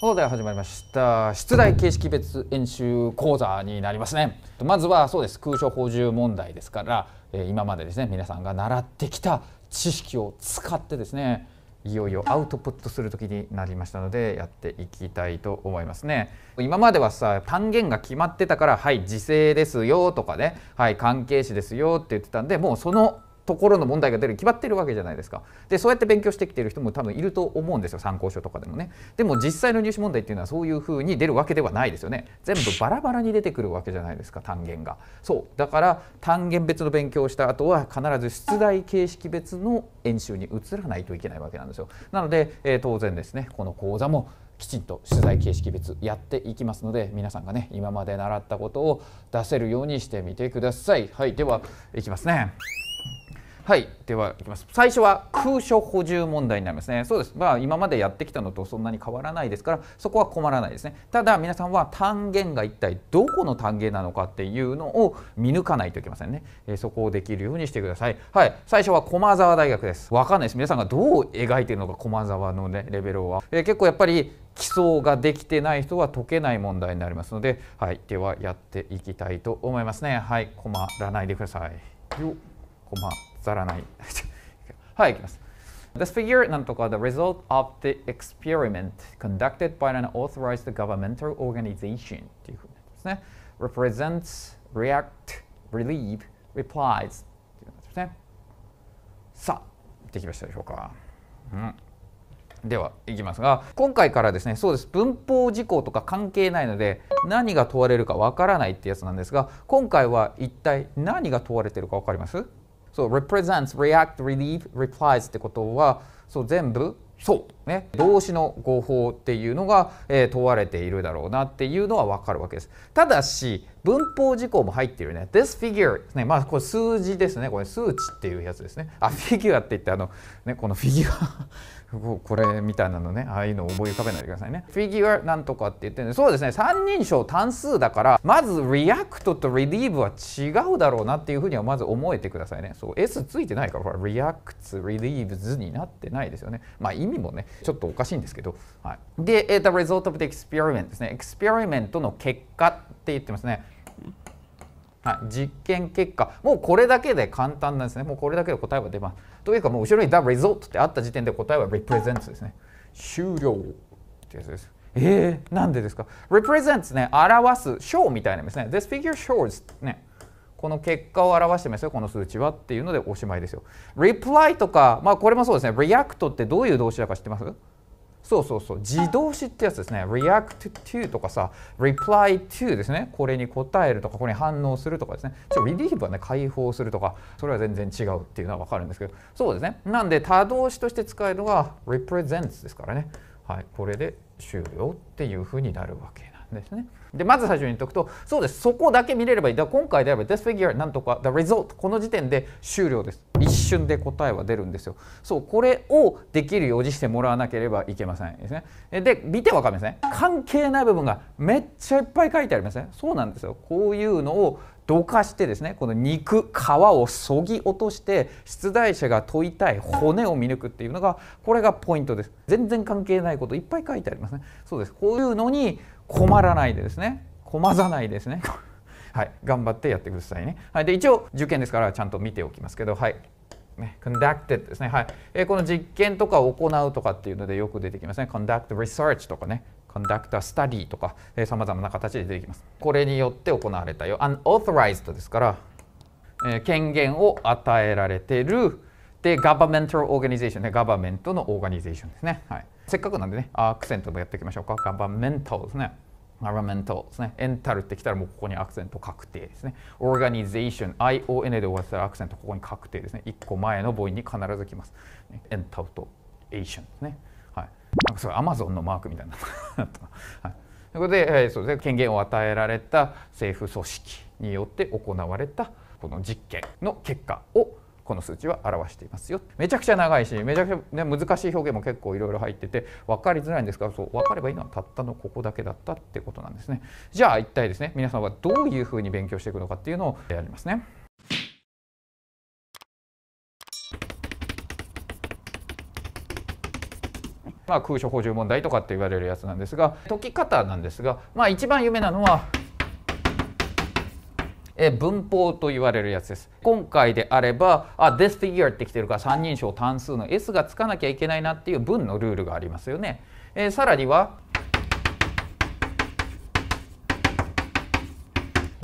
というこ始まりました出題形式別演習講座になりますねまずはそうです空所補充問題ですから、え今までですね皆さんが習ってきた知識を使ってですねいよいよアウトプットする時になりましたのでやっていきたいと思いますね今まではさ単元が決まってたからはい時制ですよとかねはい関係詞ですよって言ってたんでもうそのところの問題が出る決まってるわけじゃないですかでそうやって勉強してきてる人も多分いると思うんですよ参考書とかでもねでも実際の入試問題っていうのはそういうふうに出るわけではないですよね全部バラバラに出てくるわけじゃないですか単元がそうだから単元別の勉強をした後は必ず出題形式別の演習に移らないといけないわけなんですよなので、えー、当然ですねこの講座もきちんと取材形式別やっていきますので皆さんがね今まで習ったことを出せるようにしてみてください。はい、ではいきますね。はい、ではいきます。最初は空所補充問題になりますね。そうです。まあ今までやってきたのとそんなに変わらないですから、そこは困らないですね。ただ皆さんは単元が一体どこの単元なのかっていうのを見抜かないといけませんね。えー、そこをできるようにしてください。はい、最初は駒沢大学です。わかんないです。皆さんがどう描いてるのか駒沢のねレベルは、えー、結構やっぱり基礎ができてない人は解けない問題になりますので、はい、ではやっていきたいと思いますね。はい、困らないでください。よ、困ざらない はいいきます This figure なんとか the result of the experiment conducted by an authorized governmental organization っていうふうになすね represents react relieve replies っていうなっですねさあできましたでしょうか、うんではいきますが今回からですねそうです文法事項とか関係ないので何が問われるかわからないってやつなんですが今回は一体何が問われてるかわかりますそう represents, react, relieve, replies ってことはそう全部そうね動詞の語法っていうのが、えー、問われているだろうなっていうのはわかるわけですただし文法事項も入ってるね this figure ですねまあこれ数字ですねこれ数値っていうやつですねあフィギュアって言ってあのねこのフィギュアこれみたいなのねああいうのを思い浮かべないでくださいねフィギュアなんとかって言ってるんでそうですね3人称単数だからまずリアクトとリリーブは違うだろうなっていうふうにはまず思えてくださいねそう S ついてないからほらリアクツリリーブズになってないですよねまあ意味もねちょっとおかしいんですけど、はい、で The result of the experiment ですねエクスペリメントの結果って言ってますねはい、実験結果もうこれだけで簡単なんですねもうこれだけで答えは出ますというかもう後ろに The result ってあった時点で答えは represents ですね終了ってやつですえー、なんでですか ?represents ね、表す、show みたいなですね。This figure shows ね、この結果を表してますよ、この数値はっていうのでおしまいですよ。reply とか、まあこれもそうですね、react ってどういう動詞だか知ってますそうそうそう自動詞ってやつですね react to とかさ reply to ですねこれに答えるとかこれに反応するとかですねちょ r e l i e v はね解放するとかそれは全然違うっていうのは分かるんですけどそうですねなんで他動詞として使えるのが represents ですからねはいこれで終了っていうふうになるわけなんですね。でまず最初に言っておくとそうですそこだけ見れればいいだ今回であれば this figure なんとか the result この時点で終了です一瞬で答えは出るんですよそうこれをできるようにしてもらわなければいけませんですねで見てわかりません、ね、関係ない部分がめっちゃいっぱい書いてありますね、そうなんですよこういうのをどかしてですねこの肉皮をそぎ落として出題者が問いたい骨を見抜くっていうのがこれがポイントです全然関係ないこといっぱい書いてありますねそうですこういうのに困らないでですね困らないですね はい頑張ってやってくださいね、はい、で一応受験ですからちゃんと見ておきますけどはいね、conducted ですね、はいえー、この実験とかを行うとかっていうのでよく出てきますね conduct research とかね conduct a study とかさまざまな形で出てきますこれによって行われたよ unauthorized ですから、えー、権限を与えられてるで governmental organization ねガバメントのオーガニゼーションですねはいせっかくなんでねアクセントもやっていきましょうかガバメンタルですねガバメンタルですねエンタルってきたらもうここにアクセント確定ですねオーガニゼーション ION で終わったらアクセントここに確定ですね1個前の母音に必ずきますエンタルとエーションですねはいなんかそれアマゾンのマークみたいなはいということで,、えそうですね、権限を与えられた政府組織によって行われたこの実験の結果をこの数値は表していますよめちゃくちゃ長いしめちゃくちゃ、ね、難しい表現も結構いろいろ入ってて分かりづらいんですがそう分かればいいのはたったのここだけだったってことなんですねじゃあ一体ですね皆さんはどういうふうに勉強していくのかっていうのをやりますねまあ、空所補充問題とかって言われるやつなんですが解き方なんですが、まあ、一番有名なのはえ文法と言われるやつです今回であればあ this figure ってきてるから三人称単数の s がつかなきゃいけないなっていう文のルールがありますよね、えさらには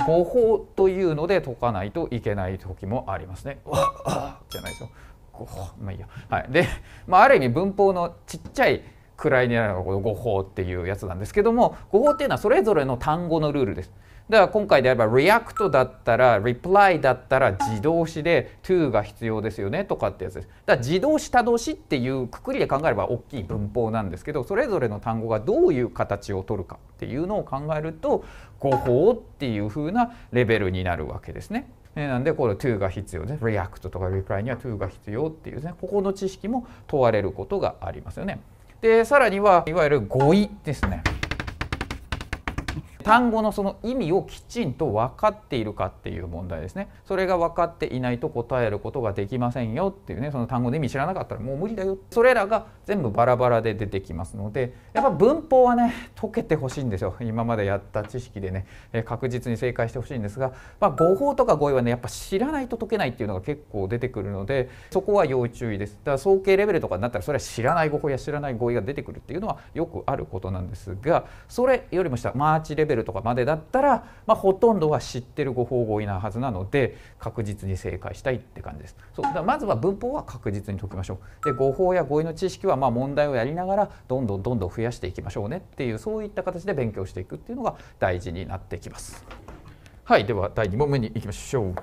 語法というので解かないといけない時もありますね。じゃないですよ。まあいいや。はい、で、まあ、ある意味文法のちっちゃいくらいになるのがこの語法っていうやつなんですけども語法っていうのはそれぞれの単語のルールです。だから今回であれば React だったら Reply だったら自動詞で To が必要ですよねとかってやつです。だから自動詞他動詞っていうくくりで考えれば大きい文法なんですけどそれぞれの単語がどういう形を取るかっていうのを考えると語法っていう風なレベルになるわけですね。えなんでこの to が必要です React とか Reply には to が必要っていうねここの知識も問われることがありますよね。でさらにはいわゆる語彙ですね。単語のその意味をきちんと分かっているかっていう問題ですねそれが分かっていないと答えることができませんよっていうねその単語の意味知らなかったらもう無理だよそれらが全部バラバラで出てきますのでやっぱ文法はね解けてほしいんですよ今までやった知識でね確実に正解してほしいんですが、まあ、誤報とか語彙はねやっぱ知らないと解けないっていうのが結構出てくるのでそこは要注意ですだから総計レベルとかになったらそれは知らない語法や知らない語彙が出てくるっていうのはよくあることなんですがそれよりも下マーチレベルベルとかまでだったら、まあ、ほとんどは知ってるご法合意なはずなので確実に正解したいって感じです。そうだまずは文法は確実に解きましょう。で語法や語彙の知識はまあ問題をやりながらどんどんどんどん増やしていきましょうねっていうそういった形で勉強していくっていうのが大事になってきます。はいでは第2問目にいきましょう。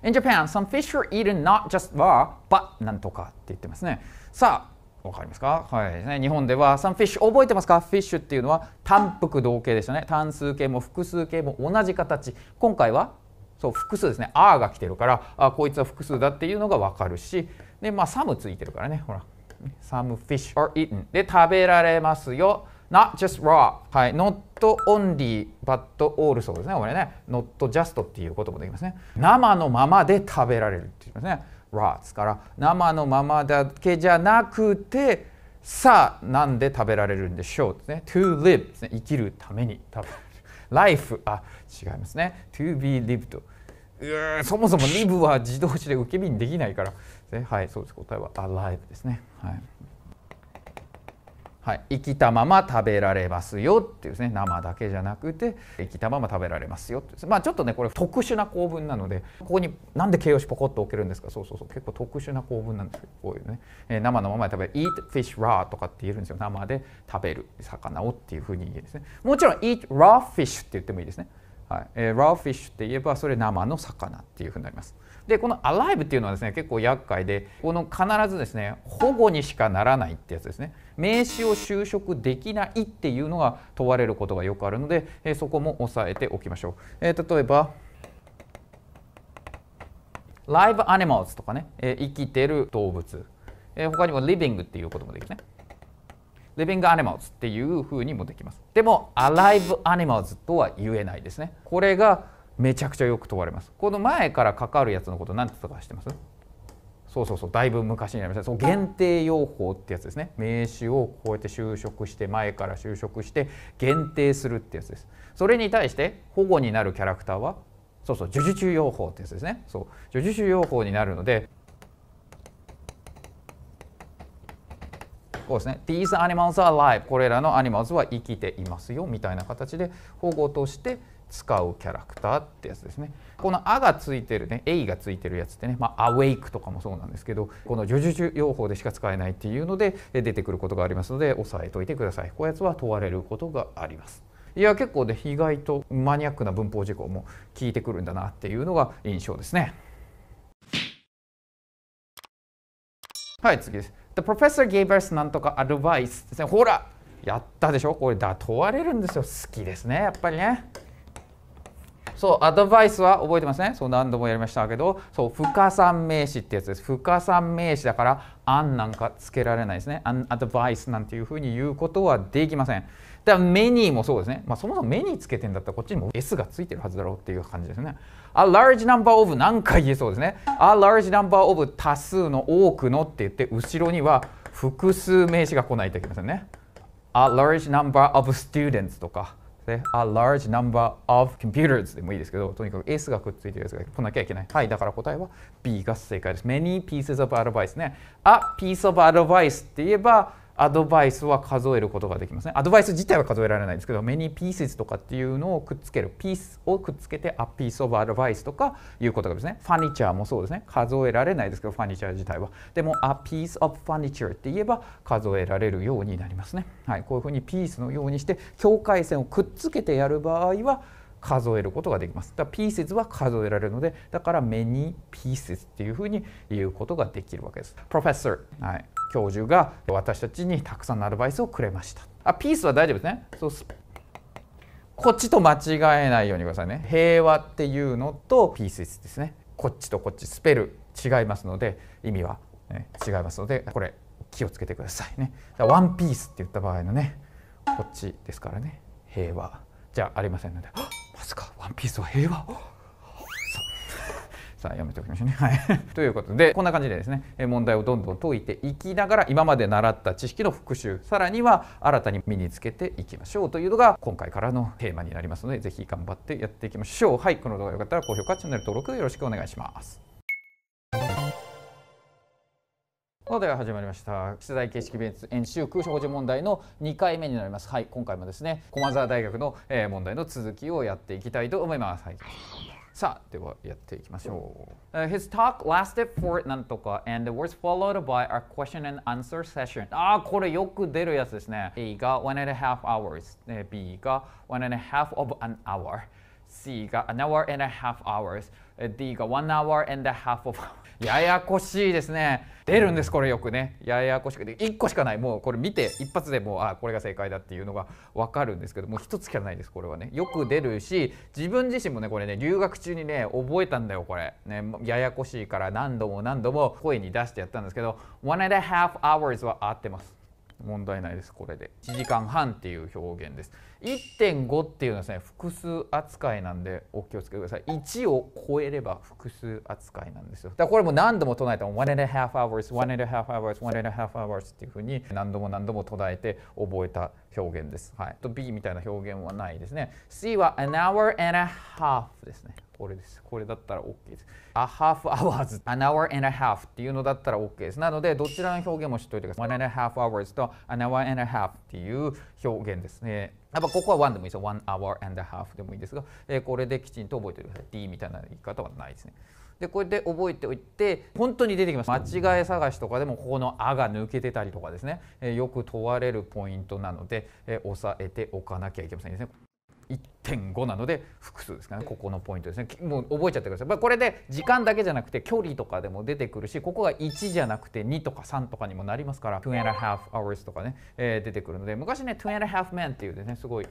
In Japan, some fish are eaten not just raw, but なんとかって言ってますね。さあわかりますか、はいですね、日本ではサンフィッシュ覚えてますかフィッシュっていうのは単複同形でしたね単数形も複数形も同じ形今回はそう複数ですね「r が来てるからあこいつは複数だっていうのが分かるしでまあ「サム」ついてるからねほら「サムフィッシュ are eaten」で食べられますよ not just raw はい not only but also ですねこれね not just っていうこともできますね生のままで食べられるって言いますね raw でから生のままだけじゃなくてさあなんで食べられるんでしょうですね to live ですね生きるために食べる life あ違いますね to be lived そもそもリブは自動詞で受け身にできないから、ね、はいそうです答えは alive ですねはいはい、生きたまま食べられますよっていうですね生だけじゃなくて生きたまま食べられますよって、まあ、ちょっとねこれ特殊な構文なのでここに何で形容詞ポコッと置けるんですかそうそうそう結構特殊な構文なんですけどこういうね、えー、生のままで食べる eat fish raw とかって言えるんですよ生で食べる魚をっていうふうに言えるんですねもちろん eat raw fish って言ってもいいですね、はいえー、raw fish って言えばそれ生の魚っていうふうになりますでこの alive っていうのはですね結構厄介でこの必ずですね保護にしかならないってやつですね名詞を就職できないっていうのが問われることがよくあるので、えそこも押さえておきましょう、えー、例えばライブア m a l s とかね、え生きてる動物、え他にもリビングっていうこともできるね n ビングア m a l s っていうふうにもできますでもアライブア m a l s とは言えないですねこれがめちゃくちゃよく問われますこの前から関わるやつのこと何て言ったか知ってますそうそうそうだいぶ昔にありましたその限定用法ってやつですね名詞をこうやって就職して前から就職して限定するってやつですそれに対して保護になるキャラクターはそうそう叙術中用法ってやつですねそう叙述中用法になるのでこうですね These animals are alive これらのアニマルズは生きていますよみたいな形で保護として使うキャラクターってやつですねこの「あ」がついてるね「えい」がついてるやつってね「まあ、アウェイク」とかもそうなんですけどこのジュ」用法でしか使えないっていうので出てくることがありますので押さえといてくださいこいやつは問われることがありますいや結構ね意外とマニアックな文法事項も効いてくるんだなっていうのが印象ですねはい次です The professor gave us なんとかアドバイスですねほらやったでしょこれだ問われるんですよ好きですねやっぱりねそうアドバイスは覚えてますねそう何度もやりましたけどそう不可算名詞ってやつです不可算名詞だから「あん」なんかつけられないですね「アンアドバイス」なんていうふうに言うことはできませんだから「メニー」もそうですね、まあ、そもそも「メニー」つけてんだったらこっちにも S がついてるはずだろうっていう感じですね A large number of 何回言えそうですね A large number of 多数の多くのって言って後ろには複数名詞が来ないといけませんね A large number of students とかね。A large number of computers でもいいですけど、とにかく S がくっついてるやつが来なきゃいけない。はい、だから答えは B が正解です。Many pieces of advice ね。A piece of advice って言えば、アドバイスは数えることができますね。アドバイス自体は数えられないんですけど、many pieces とかっていうのをくっつける、ピースをくっつけて、a piece of advice とかいうことがですね、ファニチャーもそうですね、数えられないですけど、ファニチャー自体は。でも、a piece of furniture って言えば数えられるようになりますね。はい、こういうふうにピースのようにして、境界線をくっつけてやる場合は、数えることができます。だからピースは数えられるので、だから many pieces っていうふうに言うことができるわけです。Professor、はい、教授が私たちにたくさんのアドバイスをくれました。あ、ピースは大丈夫ですね。そうこっちと間違えないようにくださいね。平和っていうのとピースですね。こっちとこっちスペル違いますので意味は、ね、違いますのでこれ気をつけてくださいね。ワンピースって言った場合のねこっちですからね平和じゃありませんので。ずかワンピースは平和さあ やめておきましょうね。はい、ということでこんな感じでですね問題をどんどん解いていきながら今まで習った知識の復習さらには新たに身につけていきましょうというのが今回からのテーマになりますので是非頑張ってやっていきましょう。はいこの動画が良かったら高評価チャンネル登録よろしくお願いします。のでは始まりました出題形式ベ演習空所補問題の2回目になりますはい今回もですね駒澤大学の、問題の続きをやっていきたいと思います、はい、さあではやっていきましょう、uh, His talk lasted for なんとか and was followed by a question and answer session ああこれよく出るやつですね A が1 and a half hours B が1 and a half of an hour C が an hour and a half hours D が1 hour and a half of hours ややこしいですね出るんですこれよくねややこしくて1個しかないもうこれ見て一発でもうあこれが正解だっていうのが分かるんですけどもう1つしかないですこれはねよく出るし自分自身もねこれね留学中にね覚えたんだよこれねややこしいから何度も何度も声に出してやったんですけど one and a half hours は合ってます問題ないですこれで1時間半っていう表現です1.5っていうのはですね複数扱いなんでお気をつけください1を超えれば複数扱いなんですよだからこれも何度も唱えたら one and a half hours one and a half hours one and a half hours っていうふうに何度も何度も唱えて覚えた表現ですはいと B みたいな表現はないですね C は an hour and a half ですねこれです。これだったら OK です。a half hours, an hour and a half っていうのだったら OK です。なので、どちらの表現も知っておいてください。one and a half hours と an hour and a half っていう表現ですね。やっぱここは1でもいいですよ。one hour and a half でもいいですが、えー、これできちんと覚えておいてください。D みたいな言い方はないですね。でこれで覚えておいて本当に出てきます間違い探しとかでもここの「あ」が抜けてたりとかですね、えよく問われるポイントなので、え押さえておかなきゃいけませんですね。点五なので複数ですかねここのポイントですねもう覚えちゃってくださいこれで時間だけじゃなくて距離とかでも出てくるしここが1じゃなくて2とか3とかにもなりますから2 and a half hours とかね、えー、出てくるので昔ね2 and a half men っていうねすごい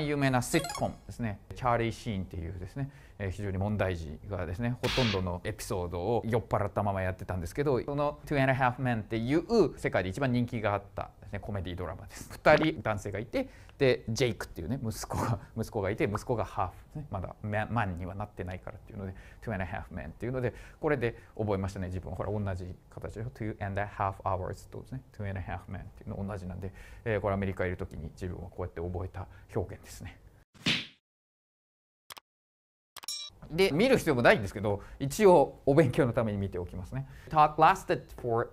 有名なシットコムですねチャーリー・シーンっていうですね、えー、非常に問題児がですねほとんどのエピソードを酔っ払ったままやってたんですけどその「Two and a Half Men」っていう世界で一番人気があったですねコメディドラマです2人男性がいてでジェイクっていうね息子が息子がいて息子がハーフですねまだマンにはなってないからっていうので2 and a half men っていうのでこれで覚えましたね自分ほら同じ形で2 and a half hours とですね2 and a half men っていうの同じなんで、えー、これアメリカにいる時に自分はこうやって覚えた表現ですねで見る必要もないんですけど一応お勉強のために見ておきますね Talk lasted for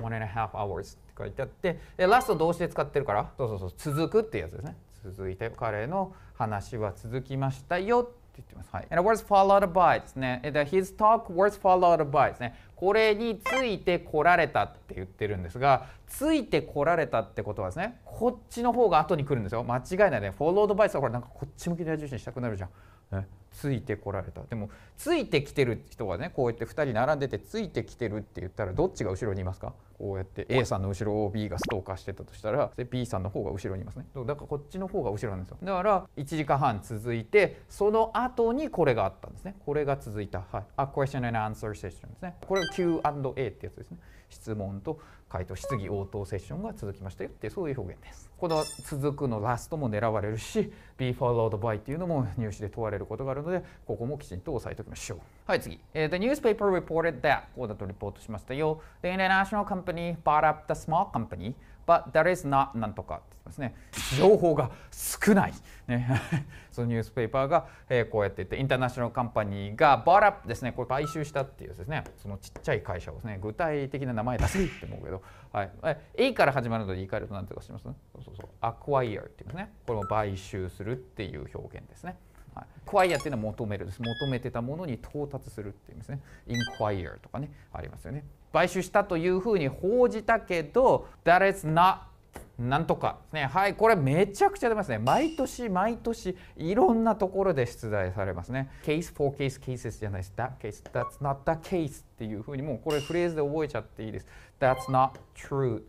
one and a half hours って書いてあってでラスト動詞で使ってるからそうそうそう続くってやつですね続いて彼の話は続きましたよって言ってますはい and was followed by ですね his talk was followed by ですねこれについてこられたって言ってるんですがついてこられたってことはですねこっちの方が後に来るんですよ間違いないね followed by これなんかこっち向きで重にしたくなるじゃんついてこられたでもついてきてる人がねこうやって2人並んでてついてきてるって言ったらどっちが後ろにいますかこうやって A さんの後ろを B がストーカーしてたとしたらで B さんの方が後ろにいますねだからこっちの方が後ろなんですよだから1時間半続いてその後にこれがあったんですねこれが続いた、はい、あ question and answer session ですねこれが Q&A ってやつですね質問と回答質疑応答セッションが続きましたよってそういう表現です。この続くのラストも狙われるし be followed by っていうのも入試で問われることがあるのでここもきちんと押さえておきましょう。はい次。The newspaper reported that こうだとリポートしましたよ。The international company bought up the small company but there is not なんとかって言ますね情報が少ない、ね、そのニュースペーパーが、えー、こうやって言ってインターナショナルカンパニーがバーラップですねこれ買収したっていうですねそのちっちゃい会社をですね具体的な名前出せって思うけど、はい、A から始まるので言い換えると何とかしますそうそうそう acquire って言いますねこれも買収するっていう表現ですねはい、クワイアっていうのは求めるです求めてたものに到達するっていうんですねインクワイアとかねありますよね買収したというふうに報じたけど That is not なんとかねはいこれめちゃくちゃ出ますね毎年毎年いろんなところで出題されますね case for case cases じゃないです that case that's not the case っていうふうにもうこれフレーズで覚えちゃっていいです。That's not true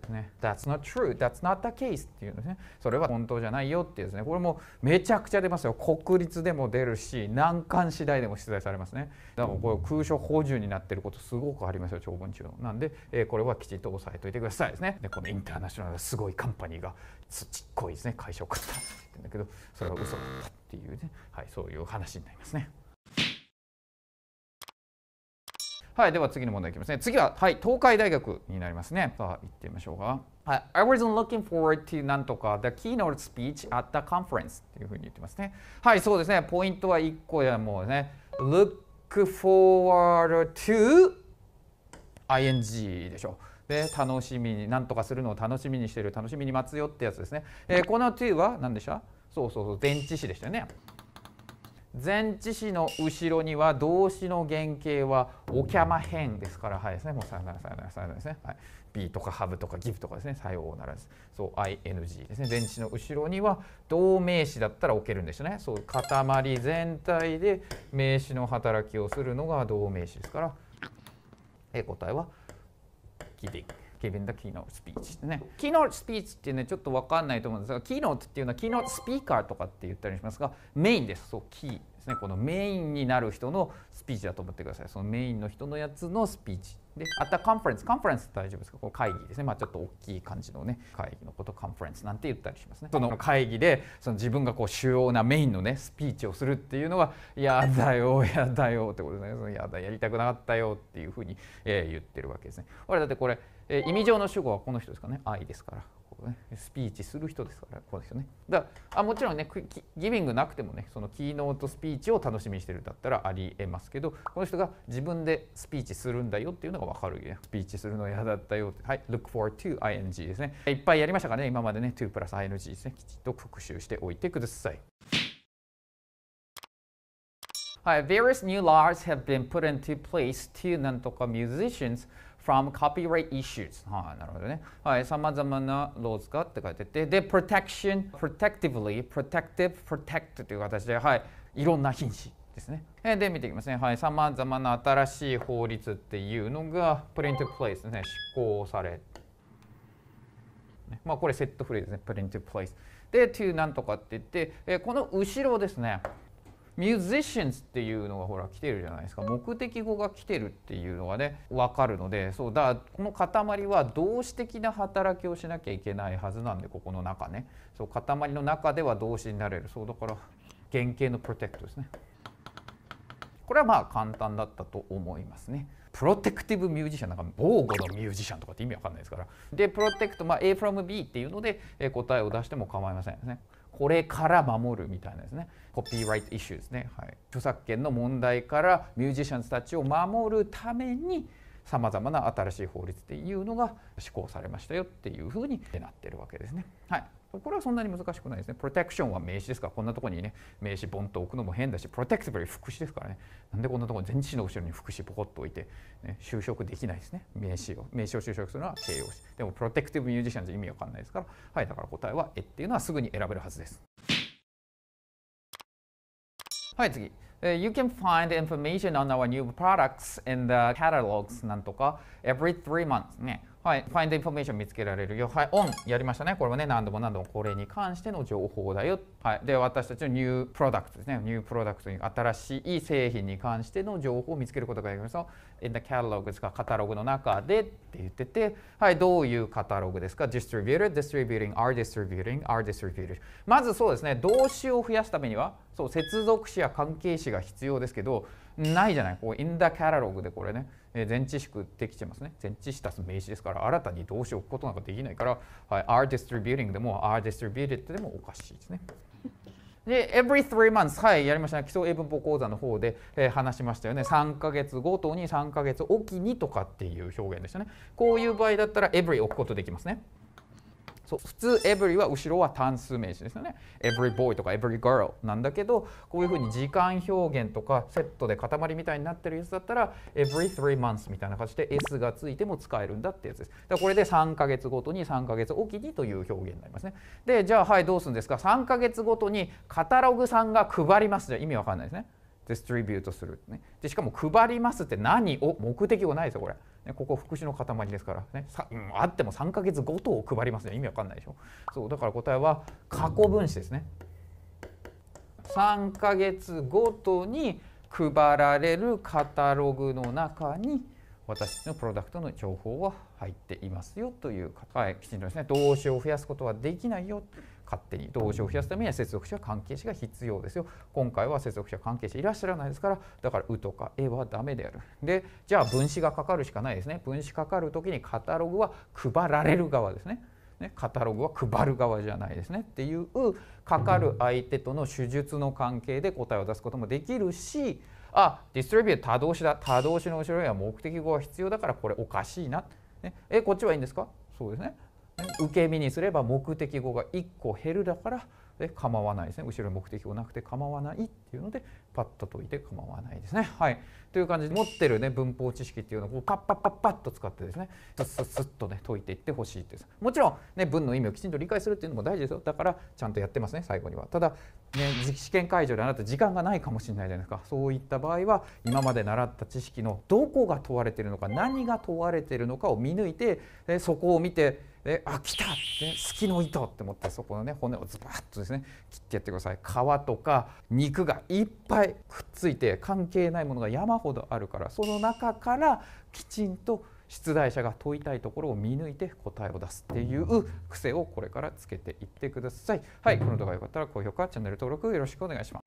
That's not true. That's not the case っていうね。それは本当じゃないよっていうですね。これもめちゃくちゃ出ますよ。国立でも出るし、難関次第でも出題されますね。だからこれ空所補充になってることすごくありますよ、長文中の。なんで、えー、これはきちんと押さえといてくださいですね。で、このインターナショナルすごいカンパニーがちっこいですね、会社を買ったって言うんだけど、それは嘘だったっていうね、はい、そういう話になりますね。はい、では次の問題いきますね。次は、はい、東海大学になりますね。さあ、行ってみましょうか。はい、I wasn't looking forward to なんとか the keynote speech at the conference っていうふうに言ってますね。はい、そうですね。ポイントは1個やもうね、look forward to ing でしょ。う。で楽しみになんとかするのを楽しみにしてる楽しみに待つよってやつですね、えー、この to は何でしたそうそうそう前置詞でしたよね前置詞の後ろには動詞の原型はおきゃまへんですから、はいですね。もうさよならさよならさよならですね。はい、B とかハブとかギブとかですね。さようならです。そう、ING ですね。前置詞の後ろには動名詞だったら置けるんですね。そう、塊全体で名詞の働きをするのが動名詞ですから、え答えはギビング。ケビン・ダ・キースピーチってねキースピーチってはちょっと分かんないと思うんですがキーノートっていうのはキーノート・スピーカーとかって言ったりしますがメインですそうキーですねこのメインになる人のスピーチだと思ってくださいそのメインの人のやつのスピーチであったカンファレンスカンファレンスって大丈夫ですかこの会議ですねまあちょっと大きい感じのね会議のことカンファレンスなんて言ったりしますねその会議でその自分がこう主要なメインのねスピーチをするっていうのはやだよやだよってことですねそのやだやりたくなかったよっていうふうに、えー、言ってるわけですね。だってこれえー、意味上の主語はこの人ですかね愛ですからスピーチする人ですからこうですよねだあもちろんねギビングなくてもねそのキーノートスピーチを楽しみにしてるんだったらありえますけどこの人が自分でスピーチするんだよっていうのが分かるよねスピーチするの嫌だったよってはい look forward to ing ですねいっぱいやりましたからね今までね2プラス ing ですねきちっと復習しておいてくださいはい、various new laws have been put into place to なんとか musicians from copyright issues はいなるほどねはいさまざまな laws がって書いててで protection protectively protective protect という形ではいいろんな品種ですねで見ていきますねはいさまざまな新しい法律っていうのがプリントプレイスね施行されまあこれセットフレーズねプリントプレイスで to なんとかって言ってこの後ろですねミュージシャンっていうのがほら来てるじゃないですか目的語が来てるっていうのがね分かるのでそうだこの塊は動詞的な働きをしなきゃいけないはずなんでここの中ねそう塊の中では動詞になれるそうだから原型のプロテクトですねこれはまあ簡単だったと思いますねプロテクティブミュージシャンなんか防護のミュージシャンとかって意味わかんないですからでプロテクト、ま A from B っていうので答えを出しても構いませんねこれから守るみたいなですねコピーライトイシューですね、はい、著作権の問題からミュージシャンたちを守るためにさまざまな新しい法律っていうのが施行されましたよっていうふうになってるわけですね。はいこれはそんなに難しくないですね。プロテクションは名詞ですから、こんなところにね、名詞ボンと置くのも変だし、プロテクティブより副詞ですからね。なんでこんなとこに前置詞の後ろに副詞ポコッと置いて、ね、就職できないですね。名詞を。名詞を就職するのは形容詞。でも、プロテクティブミュージシャンじ意味わかんないですから、はい、だから答えはえっていうのはすぐに選べるはずです。はい、次。You can find information on our new products in the catalogs なんとか every three months ね。はい、Find Information 見つけられるよ。はい、オンやりましたね。これもね、何度も何度もこれに関しての情報だよ。はい、で、私たちのニュープロダクトですね。ニュープロダクトに新しい製品に関しての情報を見つけることができます。In the catalog ですか、カタログの中でって言ってて、はい、どういうカタログですか ?distributed, distributing, are distributing, are distributed。まずそうですね、動詞を増やすためには、そう、接続詞や関係詞が必要ですけど、ないじゃない。こう、in the catalog でこれね。全知識できてますね。全知詞足す名詞ですから、新たに動詞を置くことなんかできないから、はい、are distributing でも are distributed でもおかしいですね。で、every three months、はい、やりましたね。基礎英文法講座の方で、えー、話しましたよね。3ヶ月ごとに3ヶ月おきにとかっていう表現でしたね。こういう場合だったら every 置くことできますね。そう普通 every は後ろは単数名詞ですよね every boy とか every girl なんだけどこういうふうに時間表現とかセットで塊みたいになってるやつだったら every three months みたいな形で S がついても使えるんだってやつですだからこれで3ヶ月ごとに3ヶ月おきにという表現になりますねでじゃあはいどうするんですか3ヶ月ごとにカタログさんが配りますじゃ意味わかんないですねディストリビュートする、ね、でしかも配りますって何を目的はないですよこれ、ね、ここ福祉の塊ですからね、うん、あっても3か月ごとを配りますね意味わかんないでしょそうだから答えは過去分子ですね3か月ごとに配られるカタログの中に私のプロダクトの情報は入っていますよという、はい、きちんとですね動詞を増やすことはできないよ勝手に同志を増やすためには接続者関係者が必要ですよ今回は接続者関係者いらっしゃらないですからだから「う」とか「え」はダメであるでじゃあ分子がかかるしかないですね分子かかる時にカタログは配られる側ですねね、カタログは配る側じゃないですねっていうかかる相手との手術の関係で答えを出すこともできるしあディストリビュー多動詞だ多動詞の後ろには目的語が必要だからこれおかしいな、ね、えこっちはいいんですかそうですね受け身にすれば目的語が1個減るだからで構わないですね後ろに目的語なくて構わないっていうのでパッと解いて構わないですね。はい、という感じで持ってる、ね、文法知識っていうのをこうパッパッパッパッと使ってですねスッスッスッとね解いていってほしいです。もちろん、ね、文の意味をきちんと理解するっていうのも大事ですよだからちゃんとやってますね最後には。ただ、ね、試験会場であなた時間がないかもしれないじゃないですかそういった場合は今まで習った知識のどこが問われてるのか何が問われてるのかを見抜いてそこを見てであ来たって好きの糸って思ってそこのね骨をズバッとですね切ってやってください皮とか肉がいっぱいくっついて関係ないものが山ほどあるからその中からきちんと出題者が問いたいところを見抜いて答えを出すっていう癖をこれからつけていってください。はい、この動画が良かったら高評価、チャンネル登録よろしくお願いします。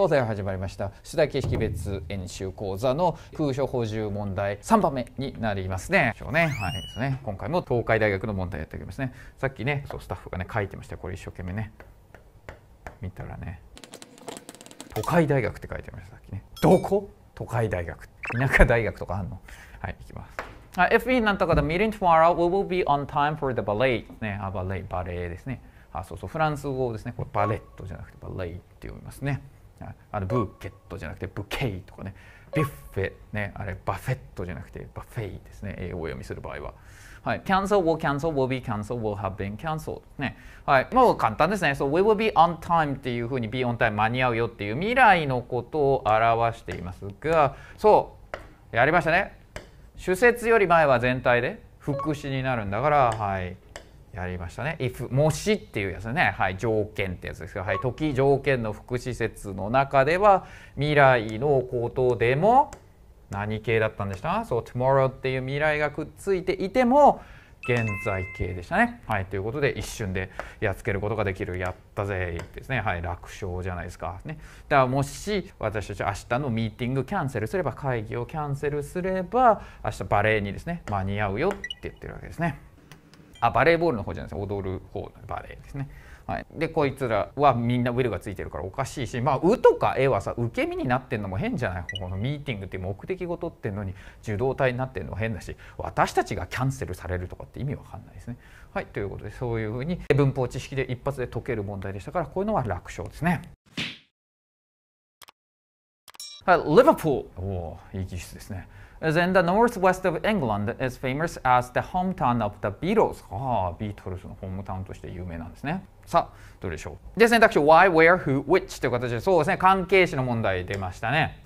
お題始まりました出題形式別演習講座の空所補充問題3番目になりますね。ねはいですね今回も東海大学の問題やっておきますね。さっきねそうスタッフがね書いてましたこれ一生懸命ね見たらね都会大学って書いてましたさっきね。どこ都会大学田舎大学とかあんのはい行きます。Uh, if we なんとか t meeting tomorrow, we will be on time for the ballet. ね、あ、バレエ、バレエですね。あ、そうそう、フランス語ですね。これバレットじゃなくてバレエって読みますね。あのブーケットじゃなくてブケイとかねビュッフェねあれバフェットじゃなくてバフェイですね英語を読みする場合ははい cancel will cancel will be cancel will have been cancelled ねはいもう簡単ですね so we will be on time っていうふうに be on time 間に合うよっていう未来のことを表していますがそうやりましたね主節より前は全体で副詞になるんだからはいやりましたね。if もしっていうやつね。はい、条件ってやつですけど、はい、時条件の副施設の中では未来のことでも何系だったんでしたそう、tomorrow っていう未来がくっついていても現在形でしたね。はい、ということで一瞬でやっつけることができる「やったぜ」ですね。はい、楽勝じゃないですか。ね、だからもし私たち明日のミーティングキャンセルすれば会議をキャンセルすれば明日バレーにですね間に合うよって言ってるわけですね。あバレーボールの方じゃないです踊る方バレーですね。はい、でこいつらはみんなウィルがついてるからおかしいし「まあ、う」とか「え」はさ受け身になってんのも変じゃないこのミーティングって目的ごとってんのに受動体になってんのも変だし私たちがキャンセルされるとかって意味わかんないですね。はい、ということでそういうふうに文法知識で一発で解ける問題でしたからこういうのは楽勝ですね。はい、リバプールおイギリスですね。Then the northwest of England is famous as the hometown of the Beatles. ああ、ビートルズのホームタウンとして有名なんですね。さあ、どうでしょうで、選択肢 Why, Where, Who, Which という形で、そうですね、関係詞の問題出ましたね。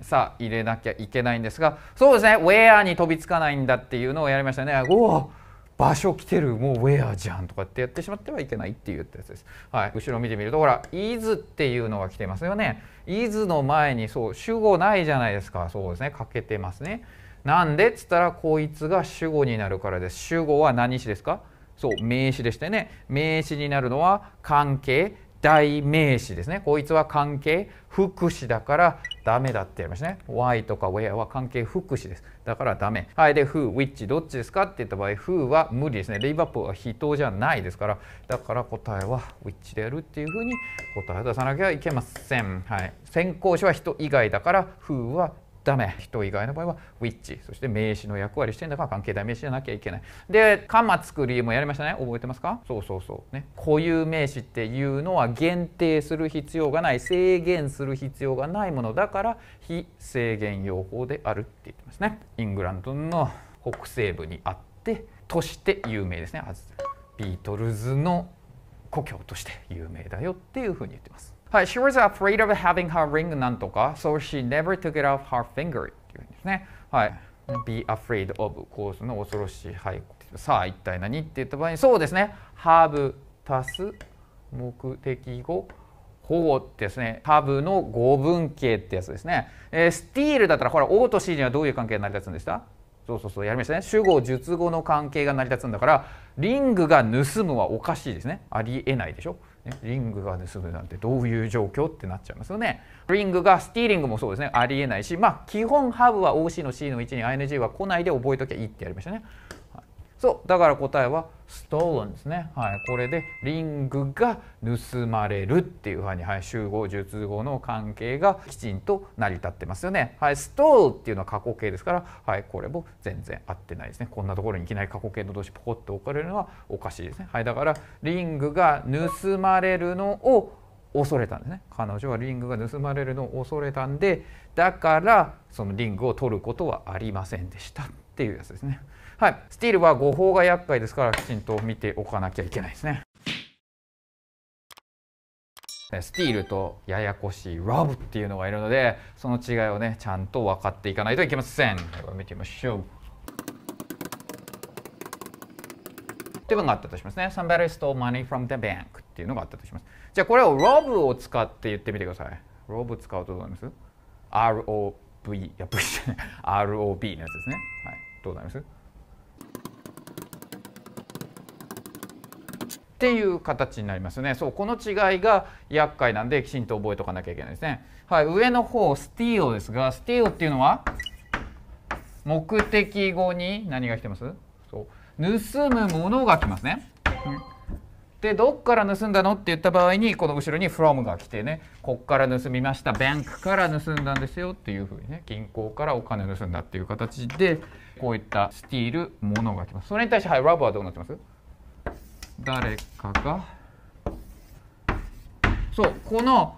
さあ、入れなきゃいけないんですが、そうですね、Where に飛びつかないんだっていうのをやりましたね。おお場所来てるもうウェアじゃんとかってやってしまってはいけないっていうやつです、はい、後ろ見てみるとほら「イズ」っていうのが来てますよね「イズ」の前にそう主語ないじゃないですかそうですね欠けてますねなんでっつったらこいつが主語になるからです主語は何詞ですかそう名詞でしてね名詞になるのは関係代名詞ですねこいつは関係副詞だからダメだってやりましたね Y とか Where は関係副詞ですだからダメ。はい。で、who、which どっちですかって言った場合、who は無理ですね。レイバップは人じゃないですから、だから答えは which でやるっていうふうに答えを出さなきゃいけません。はい。先行詞は人以外だから、who はダメ人以外の場合はウィッチそして名詞の役割してんだから関係代名詞じゃなきゃいけないで「カマつく理由」もやりましたね覚えてますかそうそうそうね固有名詞っていうのは限定する必要がない制限する必要がないものだから非制限用法であるって言ってますねイングランドの北西部にあってとして有名ですねビートルズの故郷として有名だよっていうふうに言ってますはい、she was afraid of having her ring なんとか、so she never took it off her finger っていうんですね。はい。be afraid of コースの恐ろしい、はい、さあ一体何って言った場合にそうですね have 足す目的語保ってですね have の語文形ってやつですね、えー、スティールだったらほら O と C にはどういう関係が成り立つんでしたそうそうそうやりましたね主語述語の関係が成り立つんだからリングが盗むはおかしいですねありえないでしょね、リングが盗むなんてどういう状況ってなっちゃいますよね。リングがスティーリングもそうですねありえないしまあ基本ハブは OC の C の位置に ING は来ないで覚えときゃいいってやりましたね。そうだから答えは stolen ですね、はい、これでリングが盗まれるっていうふうに、はい、集合述語の関係がきちんと成り立ってますよね。はい、stole っていうのは過去形ですから、はい、これも全然合ってないですね。こんなところにいきなり過去形の動詞ポコッと置かれるのはおかしいですね。はい、だからリングが盗まれるのを恐れたんですね彼女はリングが盗まれるのを恐れたんでだからそのリングを取ることはありませんでしたっていうやつですね。はい、スティールは誤報が厄介ですからきちんと見ておかなきゃいけないですね。スティールとややこしいラブっていうのがいるのでその違いをねちゃんと分かっていかないといけません。では見てみましょう。っていうのがあったとしますね。Somebody stole money from the bank っていうのがあったとします。じゃあこれを rob を使って言ってみてください。rob 使うとどうなります ?ROV、いや、V じゃない、ROB のやつですね。はい。どうなりますっていう形になりますねそうこの違いが厄介なんできちんと覚えとかなきゃいけないですね、はい、上の方スティーオですがスティーオっていうのは目的語に何が来てますそう盗むものが来ますね、うん、でどっから盗んだのって言った場合にこの後ろに from が来てねこっから盗みましたバンクから盗んだんですよっていうふうにね銀行からお金盗んだっていう形でこういったスティールものが来ますそれに対してはいラブはどうなってます誰かがそうこの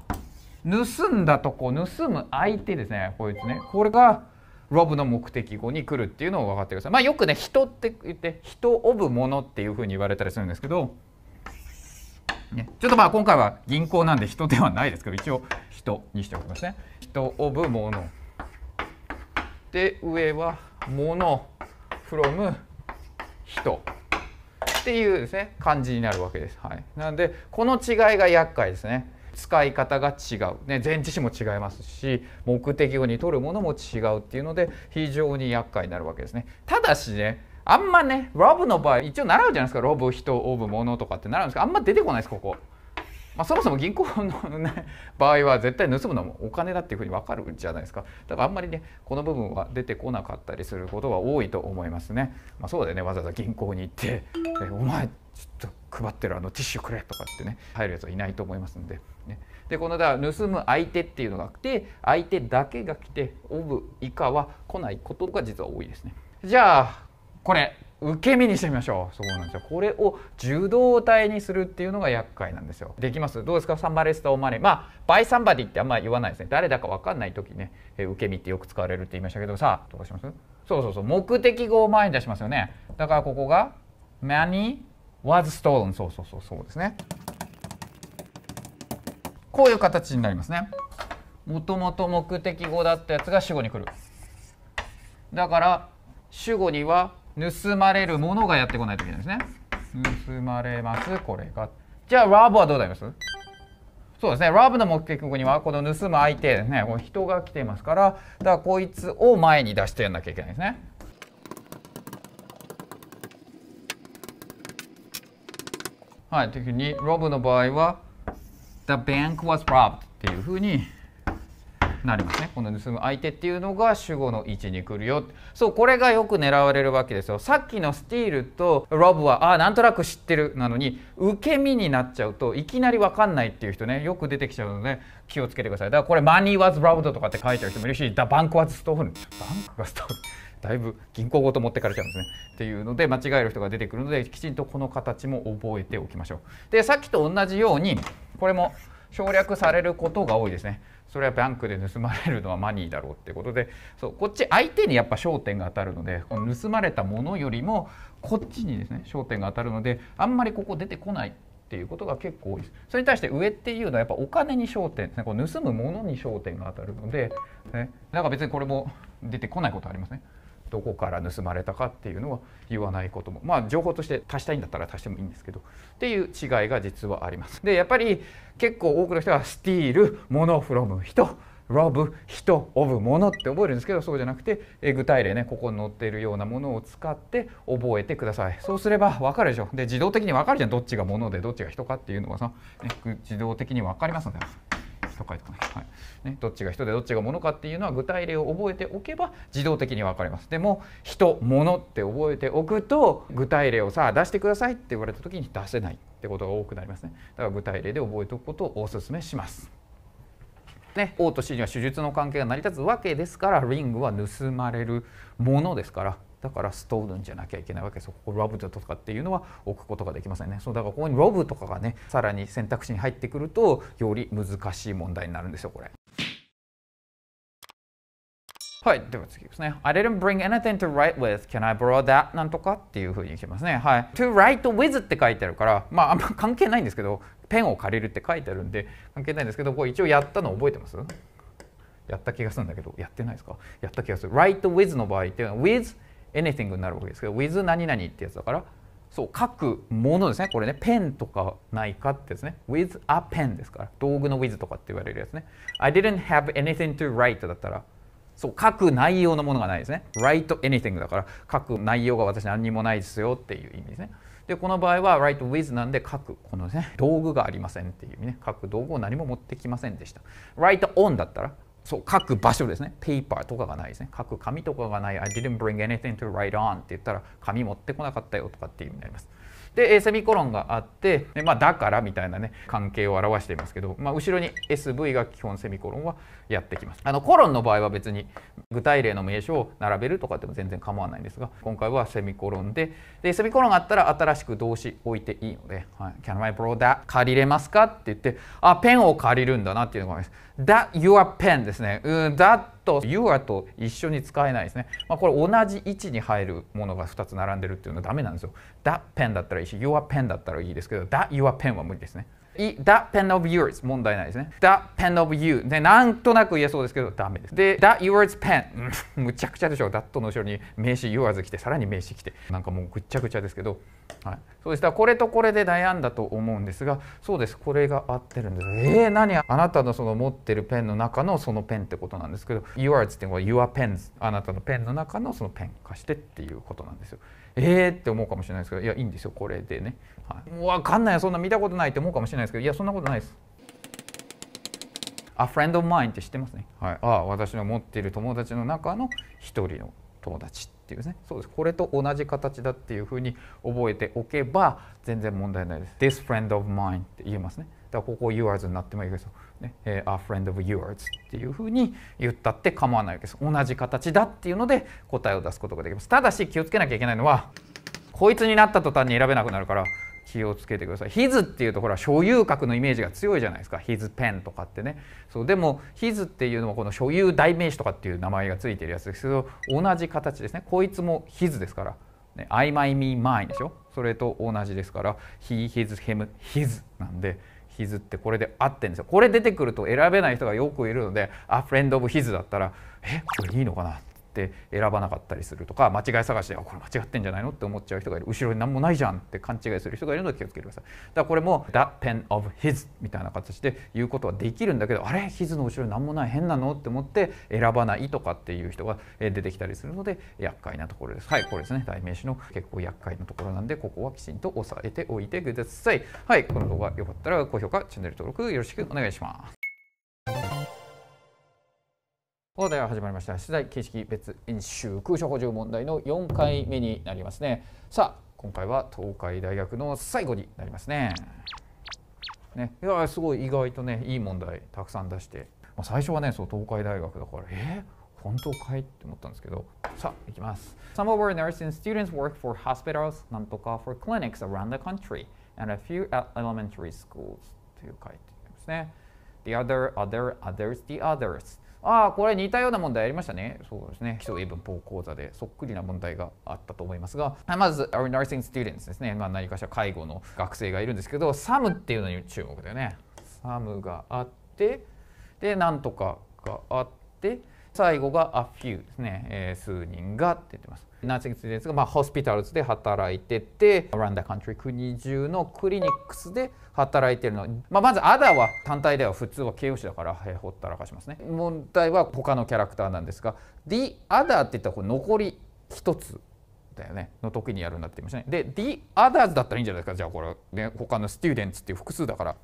盗んだとこ盗む相手ですねこいつねこれがロブの目的語に来るっていうのを分かってくださいまあよくね人って言って人オブものっていうふうに言われたりするんですけど、ね、ちょっとまあ今回は銀行なんで人ではないですけど一応人にしておきますね人オブもので上はもの from 人っていうですね感じになるわけです。はい、なのでこの違いが厄介ですね。使い方が違う、ね、前置詞も違いますし目的語にとるものも違うっていうので非常に厄介になるわけですね。ただしねあんまね、ロブの場合、一応習うじゃないですか、ロブ、人、オブ、ものとかって習うんですけど、あんま出てこないです、ここ。まあ、そもそも銀行の場合は絶対盗むのもお金だっていうふうに分かるじゃないですかだからあんまりねこの部分は出てこなかったりすることが多いと思いますね、まあ、そうだねわざわざ銀行に行って「お前ちょっと配ってるあのティッシュくれ」とかってね入るやつはいないと思いますんで、ね、でこのだ盗む相手っていうのが来て相手だけが来てオブ以下は来ないことが実は多いですねじゃあこれ受け身にしてみましょうそうなんですよこれを受動体にするっていうのが厄介なんですよできますどうですかサンバレスタオマネまあバイサンバディってあんま言わないですね誰だか分かんない時ね、え受け身ってよく使われるって言いましたけどさどうしますそうそうそう目的語を前に出しますよねだからここが many was stolen そうそうそうそうですねこういう形になりますねもともと目的語だったやつが主語に来るだから主語には盗まれるものがやってこないといけないですね盗まれますこれがじゃあラブはどうなりますそうですねラブの目的にはこの盗む相手ですねこ人が来ていますからだからこいつを前に出してやんなきゃいけないですねはい、というふうに、ロブの場合は、The bank was robbed っていうふうになりますねこの盗む相手っていうのが主語の位置に来るよそうこれがよく狙われるわけですよさっきのスティールとロブはあなんとなく知ってるなのに受け身になっちゃうといきなり分かんないっていう人ねよく出てきちゃうので気をつけてくださいだからこれ「Money was robbed」とかって書いてる人もいるし「The bank was stolen」バンクがストーン。だいぶ銀行ごと持ってかれちゃうんですねっていうので間違える人が出てくるのできちんとこの形も覚えておきましょうでさっきと同じようにこれも省略されることが多いですねそれはバンクで盗まれるのはマニーだろうってことでそうこっち相手にやっぱ焦点が当たるのでこの盗まれたものよりもこっちにですね焦点が当たるのであんまりここ出てこないっていうことが結構多いですそれに対して上っていうのはやっぱお金に焦点ですねこう盗むものに焦点が当たるので、ね、なんか別にこれも出てこないことありますね。どこから盗まれたかっていうのは言わないこともまあ情報として足したいんだったら足してもいいんですけどっていう違いが実はあります。でやっぱり結構多くの人は「スティール」「モノフロム」「人」ロブ人オブものって覚えるんですけどそうじゃなくて、え具体例ねここに載っているようなものを使って覚えてくださいそうすれば分かるでしょで自動的に分かるじゃんどっちがものでどっちが人かっていうのはさ、ね、自動的に分かりますので都会とかね,、はいねどっちが人でどっちが物かっていうのは具体例を覚えておけば自動的に分かりますでも人物って覚えておくと具体例をさ出してくださいって言われた時に出せないってことが多くなりますねだから具体例で覚えておくことをお勧めします。ね、王と死には手術の関係が成り立つわけですからリングは盗まれるものですからだからストールンじゃなきゃいけないわけですここロブとかっていうのは置くことができませんねそうだからここにロブとかがねさらに選択肢に入ってくるとより難しい問題になるんですよこれ。はい、では次ですね。I didn't bring anything to write with. Can I borrow that? なんとかっていうふうにいきますね。はい。to write with って書いてあるから、まああんま関係ないんですけど、ペンを借りるって書いてあるんで、関係ないんですけど、こう一応やったの覚えてますやった気がするんだけど、やってないですかやった気がする。write with の場合っていうのは、with anything になるわけですけど with 何々ってやつだからそう書くものですねこれねペンとかないかってですね with a pen ですから道具の with とかって言われるやつね I didn't have anything to write だったらそう書く内容のものがないですね write anything だから書く内容が私何にもないですよっていう意味ですねでこの場合は write with なんで書くこのね道具がありませんっていう意味ね書く道具を何も持ってきませんでした write on だったらそう書く場所ですね。ペーパーとかがないですね。書く紙とかがない。I didn't bring anything to write on って言ったら紙持ってこなかったよとかっていう意味になります。で、セミコロンがあって、まあ、だからみたいなね、関係を表していますけど、まあ、後ろに SV が基本セミコロンはやってきます。あの、コロンの場合は別に具体例の名称を並べるとかでも全然構わないんですが、今回はセミコロンで、で、セミコロンがあったら新しく動詞置いていいので、はい、Can I borrow that? 借りれますかって言って、あ、ペンを借りるんだなっていうのがあります。that your pen ですね。that と your と一緒に使えないですね。まあ、これ同じ位置に入るものが2つ並んでるっていうのはダメなんですよ。that pen だったらいいし、your pen だったらいいですけど、that your pen は無理ですね。い、that pen of yours 問題ないですね。that pen of you なんとなく言えそうですけど、ダメです。で、that yours pen むちゃくちゃでしょ。that の後ろに名詞 yours 来て、さらに名詞来て、なんかもうぐっちゃぐちゃですけど、はい、そうでしたこれとこれで悩んだと思うんですがそうですこれが合ってるんですえー、何あなたのその持ってるペンの中のそのペンってことなんですけど yours っていうのは your pens あなたのペンの中のそのペン貸してっていうことなんですよえーって思うかもしれないですけどいやいいんですよこれでねはい、もう分かんないそんな見たことないって思うかもしれないですけどいやそんなことないです。A friend of mine って知ってますね、はい、ああ私の持っている友達の中の一人の友達っていうねそうですこれと同じ形だっていうふうに覚えておけば全然問題ないです This friend of mine って言えますねだからここ yours になってもいいけど、ね、A friend of yours っていうふうに言ったって構わないわけです同じ形だっていうので答えを出すことができますただし気をつけなきゃいけないのはこいつになった途端に選べなくなるから気をつけてください。ヒズっていうところは所有格のイメージが強いじゃないですか。ヒズペンとかってね。そうでもヒズっていうのはこの所有代名詞とかっていう名前が付いてるやつですけど同じ形ですね。こいつもヒズですから。ね、I my me mine でしょ。それと同じですから he his him his なんで。ヒズってこれで合ってんですよこれ出てくると選べない人がよくいるので「あフレンド・オブ・ヒズ」だったら「えこれいいのかな?」って選ばなかったりするとか間違い探しでこれ間違ってんじゃないのって思っちゃう人がいる後ろに何もないじゃんって勘違いする人がいるので気をつけてくださいだからこれも「that pen of his」みたいな形で言うことはできるんだけどあれ his の後ろに何もない変なのって思って選ばないとかっていう人が出てきたりするので厄介なところですはいこれですね代名詞の結構厄介なところなんでここはきちんと押さえておいてくださいはいこの動画よかったら高評価チャンネル登録よろしくお願いしますお題は始まりました出題形式別演習空所補充問題の4回目になりますねさあ今回は東海大学の最後になりますねねいやすごい意外とねいい問題たくさん出して、まあ、最初はねそう東海大学だからえー、本当かいって思ったんですけどさあいきます Some of our nursing students work for hospitals なんとか for clinics around the country and a few elementary schools という回ですね The other, other, others, the others ああこれ似たような問題ありましたねそうですね基礎英文法講座でそっくりな問題があったと思いますがまず our nursing students ですね、まあ、何かしら介護の学生がいるんですけどサムっていうのに注目だよねサムがあってでなんとかがあって最後が a few ですね、えー、数人がって言ってます。ナチスですが、まあ、ホスピタルズで働いてて、アランダカントリー国中のクリニックスで働いてるの。まあ、まず、アダは単体では普通は形容詞だから、えほったらかしますね。問題は他のキャラクターなんですが、the other って言ったらこれ残り1つだよねの時にやるんだって言いましたね。で、The Others だったらいいんじゃないですか、じゃあこれ、ね、他の Students っていう複数だから。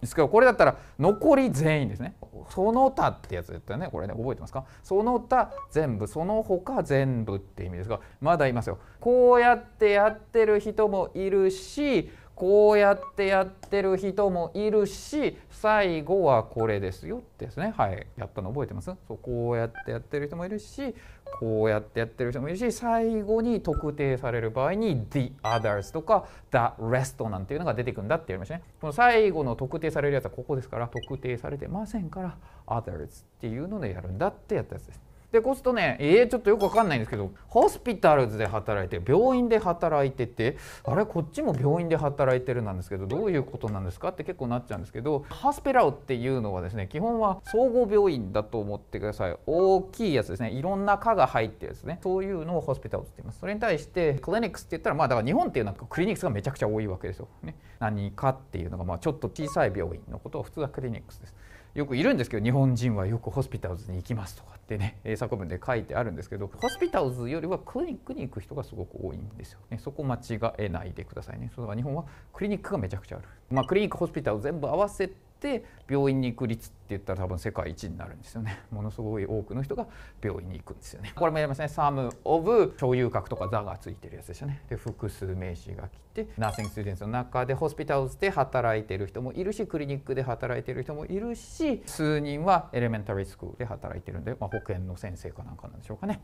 ですけどこれだったら残り全員ですねその他ってやつだったよねこれね覚えてますかその他全部その他全部って意味ですがまだいますよこうやってやってる人もいるしこうやってやってる人もいるし最後はこれですよってですねはいやったの覚えてますそうこうやってやってる人もいるしこうやってやってる人もいるし最後に特定される場合に the others とか the rest なんていうのが出てくんだってやりましたねこの最後の特定されるやつはここですから特定されてませんから others っていうのでやるんだってやったやつですでこうするとねえー、ちょっとよくわかんないんですけどホスピタルズで働いて病院で働いててあれこっちも病院で働いてるなんですけどどういうことなんですかって結構なっちゃうんですけどハスペラウっていうのはですね基本は総合病院だと思ってください大きいやつですねいろんな科が入ってるですねそういうのをホスピタルズって言いますそれに対してクリニックスって言ったらまあだから日本っていうのはクリニックスがめちゃくちゃ多いわけですよ、ね、何かっていうのがまあちょっと小さい病院のことを普通はクリニックスですよくいるんですけど日本人はよくホスピタルズに行きますとかってね 作文で書いてあるんですけどホスピタルズよりはクリニックに行く人がすごく多いんですよねそこ間違えないでくださいねそれは日本はクリニックがめちゃくちゃあるまあクリニックホスピタル全部合わせって病院に行く率って言ったら多分世界一になるんですよね ものすごい多くの人が病院に行くんですよねこれもやりますねサム・オブ所遊郭とか座がついてるやつでしたねで複数名詞が来てナーセンスチーデンスの中でホスピタルズで働いてる人もいるしクリニックで働いてる人もいるし数人はエレメンタリースクールで働いてるんで、まあ、保健の先生かなんかなんでしょうかね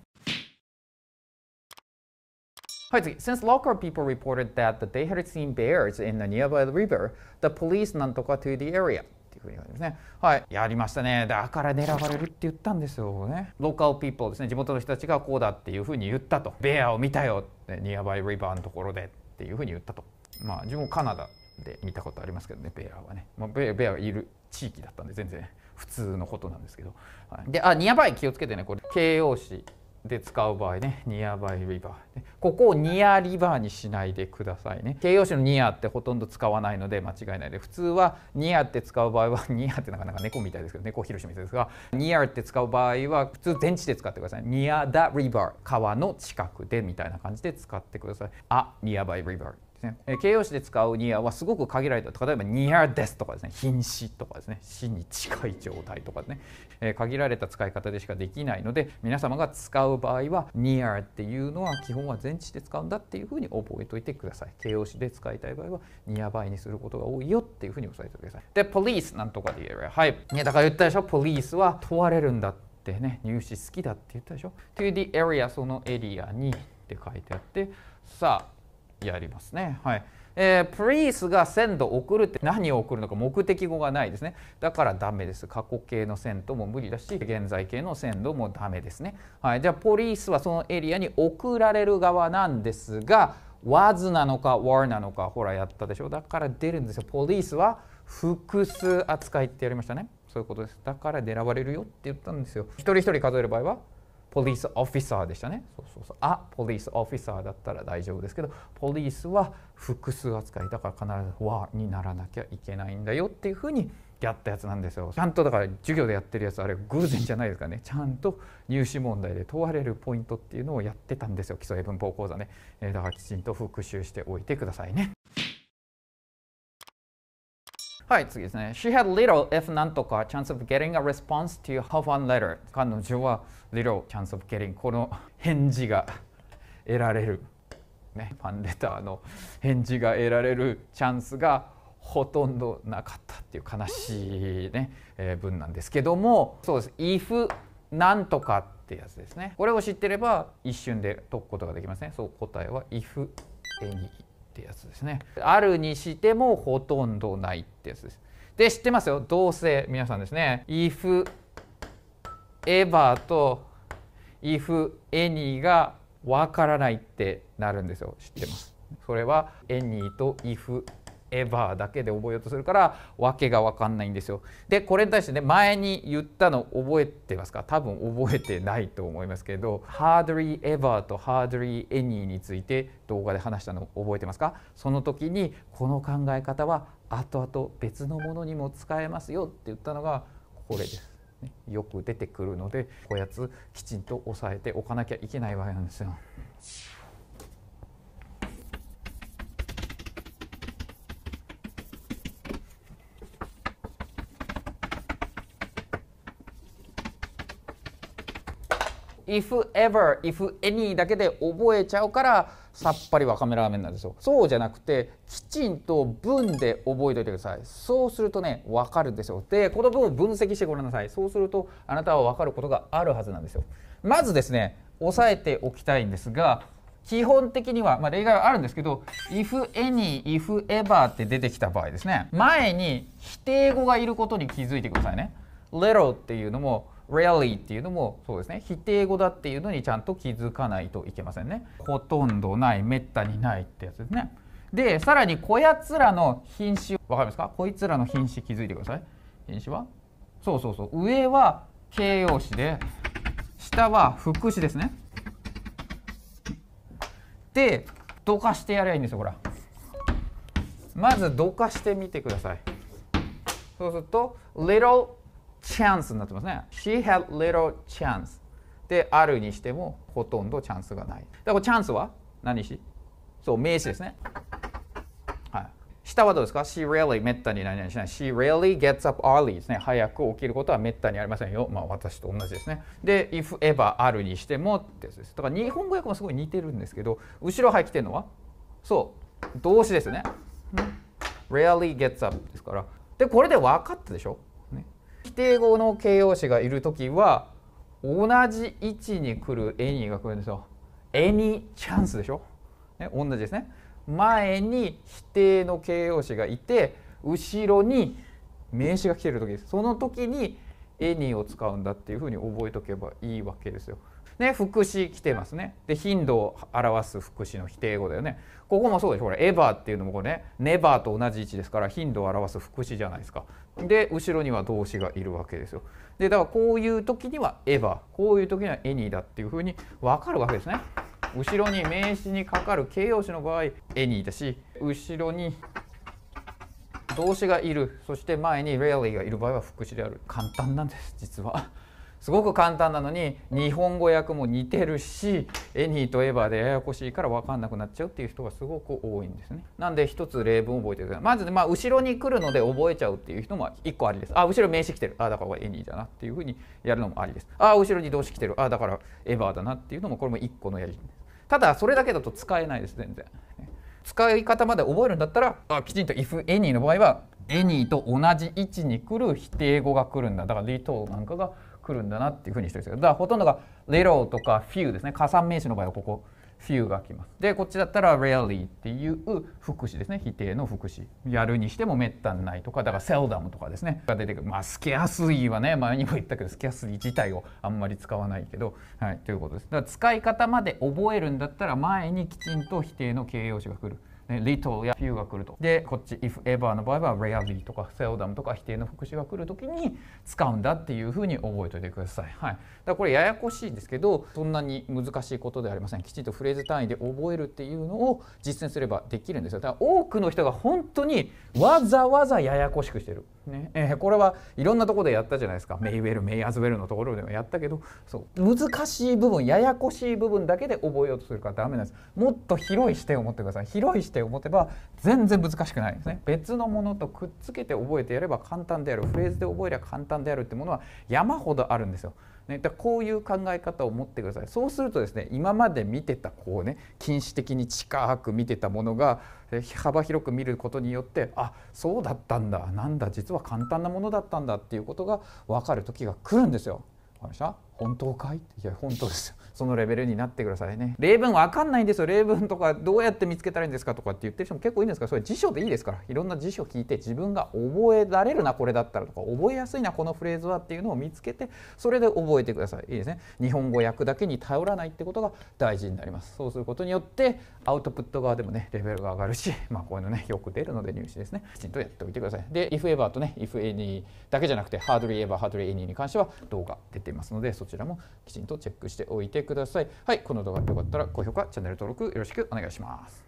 はい次 Since local people reported that they had seen bears in the nearby river, the police なんとか to the area っていうふうに言われますね。はい、やりましたね。だから狙われるって言ったんですよね。ローカルピ p ポ e ですね、地元の人たちがこうだっていうふうに言ったと。ベアを見たよ nearby river のところでっていうふうに言ったと。まあ、自分カナダで見たことありますけどね、ベアはね。まあ、ベアいる地域だったんで、全然普通のことなんですけど。はい、で、あ、ニアバイ気をつけてね、これ、形容詞。で使う場合ね、ニアバイリバー。ここをニアリバーにしないでくださいね。形容詞のニアってほとんど使わないので間違いないで、普通はニアって使う場合は、ニアってなかなか猫みたいですけど、猫広島ですが、ニアって使う場合は普通電池で使ってください。ニアダリバー、川の近くでみたいな感じで使ってください。あ、ニアバイリバー。ですね、えー、形容詞で使うニアはすごく限られた例えば「ニアです」とかですね「瀕死」とかですね「死に近い状態」とかね、えー、限られた使い方でしかできないので皆様が使う場合は「ニア」っていうのは基本は前置詞で使うんだっていうふうに覚えておいてください形容詞で使いたい場合は「ニアバイ」にすることが多いよっていうふうに押さえてくださいで「police」なんとかで言えばはいねだから言ったでしょ「police」は問われるんだってね入試好きだって言ったでしょ to the area そのエリアにって書いてあってさあやりますね。はい。えー、please が send 送るって何を送るのか目的語がないですね。だからダメです。過去形の send も無理だし、現在形の send もダメですね。はい。じゃあ police はそのエリアに送られる側なんですが、was なのか were なのか、ほらやったでしょ。だから出るんですよ。police は複数扱いってやりましたね。そういうことです。だから狙われるよって言ったんですよ。一人一人数える場合はポリスオフィサーでしたねそうそうそうあポリスオフィサーだったら大丈夫ですけどポリスは複数扱いだから必ず和にならなきゃいけないんだよっていうふうにやったやつなんですよちゃんとだから授業でやってるやつあれ偶然じゃないですかねちゃんと入試問題で問われるポイントっていうのをやってたんですよ基礎英文法講座ね、えだからきちんと復習しておいてくださいね。はい、次ですね。She had little, if なんとか、chance of getting a response to her letter. 彼女は little chance of getting この返事が得られる。ね、ファンレターの返事が得られるチャンスがほとんどなかったっていう悲しいね、えー、文なんですけどもそうです「if なんとか」ってやつですねこれを知ってれば一瞬で解くことができますねそう答えは「if any。ってやつですねあるにしてもほとんどないってやつですで知ってますよ同性皆さんですね if ever と if any がわからないってなるんですよ知ってますそれは any と if エバーだけで覚えようとするから訳が分かんないんですよ。でこれに対してね前に言ったの覚えてますか多分覚えてないと思いますけど Hardly Ever と Hardly Any について動画で話したの覚えてますかその時にこの考え方は後々別のものにも使えますよって言ったのがこれです。よく出てくるのでこやつきちんと押さえておかなきゃいけない場合なんですよ。if ever if any だけで覚えちゃうからさっぱりわかめラーメンなんですよそうじゃなくてきちんと文で覚えておいてくださいそうするとねわかるんですよでこの文を分析してごらんなさいそうするとあなたはわかることがあるはずなんですよまずですね押さえておきたいんですが基本的には、まあ、例外はあるんですけど if any if ever って出てきた場合ですね前に否定語がいることに気づいてくださいね little っていうのも rarely っていうのもそうですね否定語だっていうのにちゃんと気づかないといけませんねほとんどないめったにないってやつですねでさらにこやつらの品種わかりますかこいつらの品種気づいてください品種はそうそうそう上は形容詞で下は副詞ですねでどかしてやりゃいいんですよほらまずどかしてみてくださいそうすると little チャンスになってますね。She had little chance であるにしてもほとんどチャンスがない。だからチャンスは何しそう、名詞ですね。はい。下はどうですか ?She really めったに何々しない。She really gets up early ですね。早く起きることはめったにありませんよ。まあ私と同じですね。で、if ever あるにしてもってやつです。だから日本語訳もすごい似てるんですけど、後ろ入ってるのはそう、動詞ですね。really gets up ですから。で、これで分かったでしょ否定語の形容詞がいる時は同じ位置に来る「any が来るんですよ。any エニチャンスでしょ、ね、同じですね。前に否定の形容詞がいて後ろに名詞が来てる時ですその時に「any を使うんだっていうふうに覚えとけばいいわけですよ。ね、副詞来てますね。で頻度を表す副詞の否定語だよね。ここもそうでしょほら「ever っていうのもこれね「never と同じ位置ですから頻度を表す副詞じゃないですか。で後ろには動詞がいるわけですよ。でだからこういう時にはエヴァこういう時にはエニーだっていうふうに分かるわけですね。後ろに名詞にかかる形容詞の場合エニーだし後ろに動詞がいるそして前にレアリー」がいる場合は副詞である簡単なんです実は。すごく簡単なのに日本語訳も似てるしエニーとエヴァでややこしいから分かんなくなっちゃうっていう人がすごく多いんですね。なんで一つ例文覚えてください。まず、ね、まあ、後ろに来るので覚えちゃうっていう人も1個ありです。あ後ろ名詞来てるあだからエニーだなっていうふうにやるのもありです。あ後ろに動詞来てるあだからエヴァだなっていうのもこれも1個のやりです。ただそれだけだと使えないです全然。使い方まで覚えるんだったらあきちんと if any の場合はエニーと同じ位置に来る否定語が来るんだだからリトーなんかが来るんだなっていうふうにしてるんですけどだからほとんどが little とか few ですね加算名詞の場合はここ few が来ますでこっちだったら rarely っていう副詞ですね否定の副詞やるにしてもめったにないとかだから seldom とかですねが出てくるまあ s けやすい e はね前にも言ったけど s c a r c 自体をあんまり使わないけどはいということですだから使い方まで覚えるんだったら前にきちんと否定の形容詞が来る little や few が来ると。で、こっち if ever の場合は rarely とか seldom とか否定の副詞が来るときに使うんだっていうふうに覚えておいてください。はい。だからこれややこしいんですけど、そんなに難しいことではありません。きちんとフレーズ単位で覚えるっていうのを実践すればできるんですよ。だから多くの人が本当にわざわざややこしくしてる。ねえー、これはいろんなところでやったじゃないですか。メイウェル、メイアズウェルのところでもやったけど、そう難しい部分、ややこしい部分だけで覚えようとするからダメなんです。もっと広い視点を持ってください。広い視して思てば全然難しくないですね別のものとくっつけて覚えてやれば簡単であるフレーズで覚えれば簡単であるってものは山ほどあるんですよ。ね、だこういう考え方を持ってくださいそうするとですね今まで見てたこうね禁止的に近く見てたものが幅広く見ることによってあそうだったんだなんだ実は簡単なものだったんだっていうことが分かる時が来るんですよ。わかりま本当かいいや本当ですよ。そのレベルになってくださいね例文わかんないんですよ例文とかどうやって見つけたらいいんですかとかって言ってる人も結構いいんですがそれ辞書でいいですからいろんな辞書聞いて自分が覚えられるなこれだったらとか覚えやすいなこのフレーズはっていうのを見つけてそれで覚えてくださいいいですね日本語訳だけに頼らないってことが大事になりますそうすることによってアウトプット側でもねレベルが上がるし まあこういうのねよく出るので入試ですねきちんとやっておいてくださいで if ever とね if any だけじゃなくて hardly ever hardly any に関しては動画出ていますのでそちらもきちんとチェックしておいてください。はい、この動画よかったら高評価、チャンネル登録よろしくお願いします。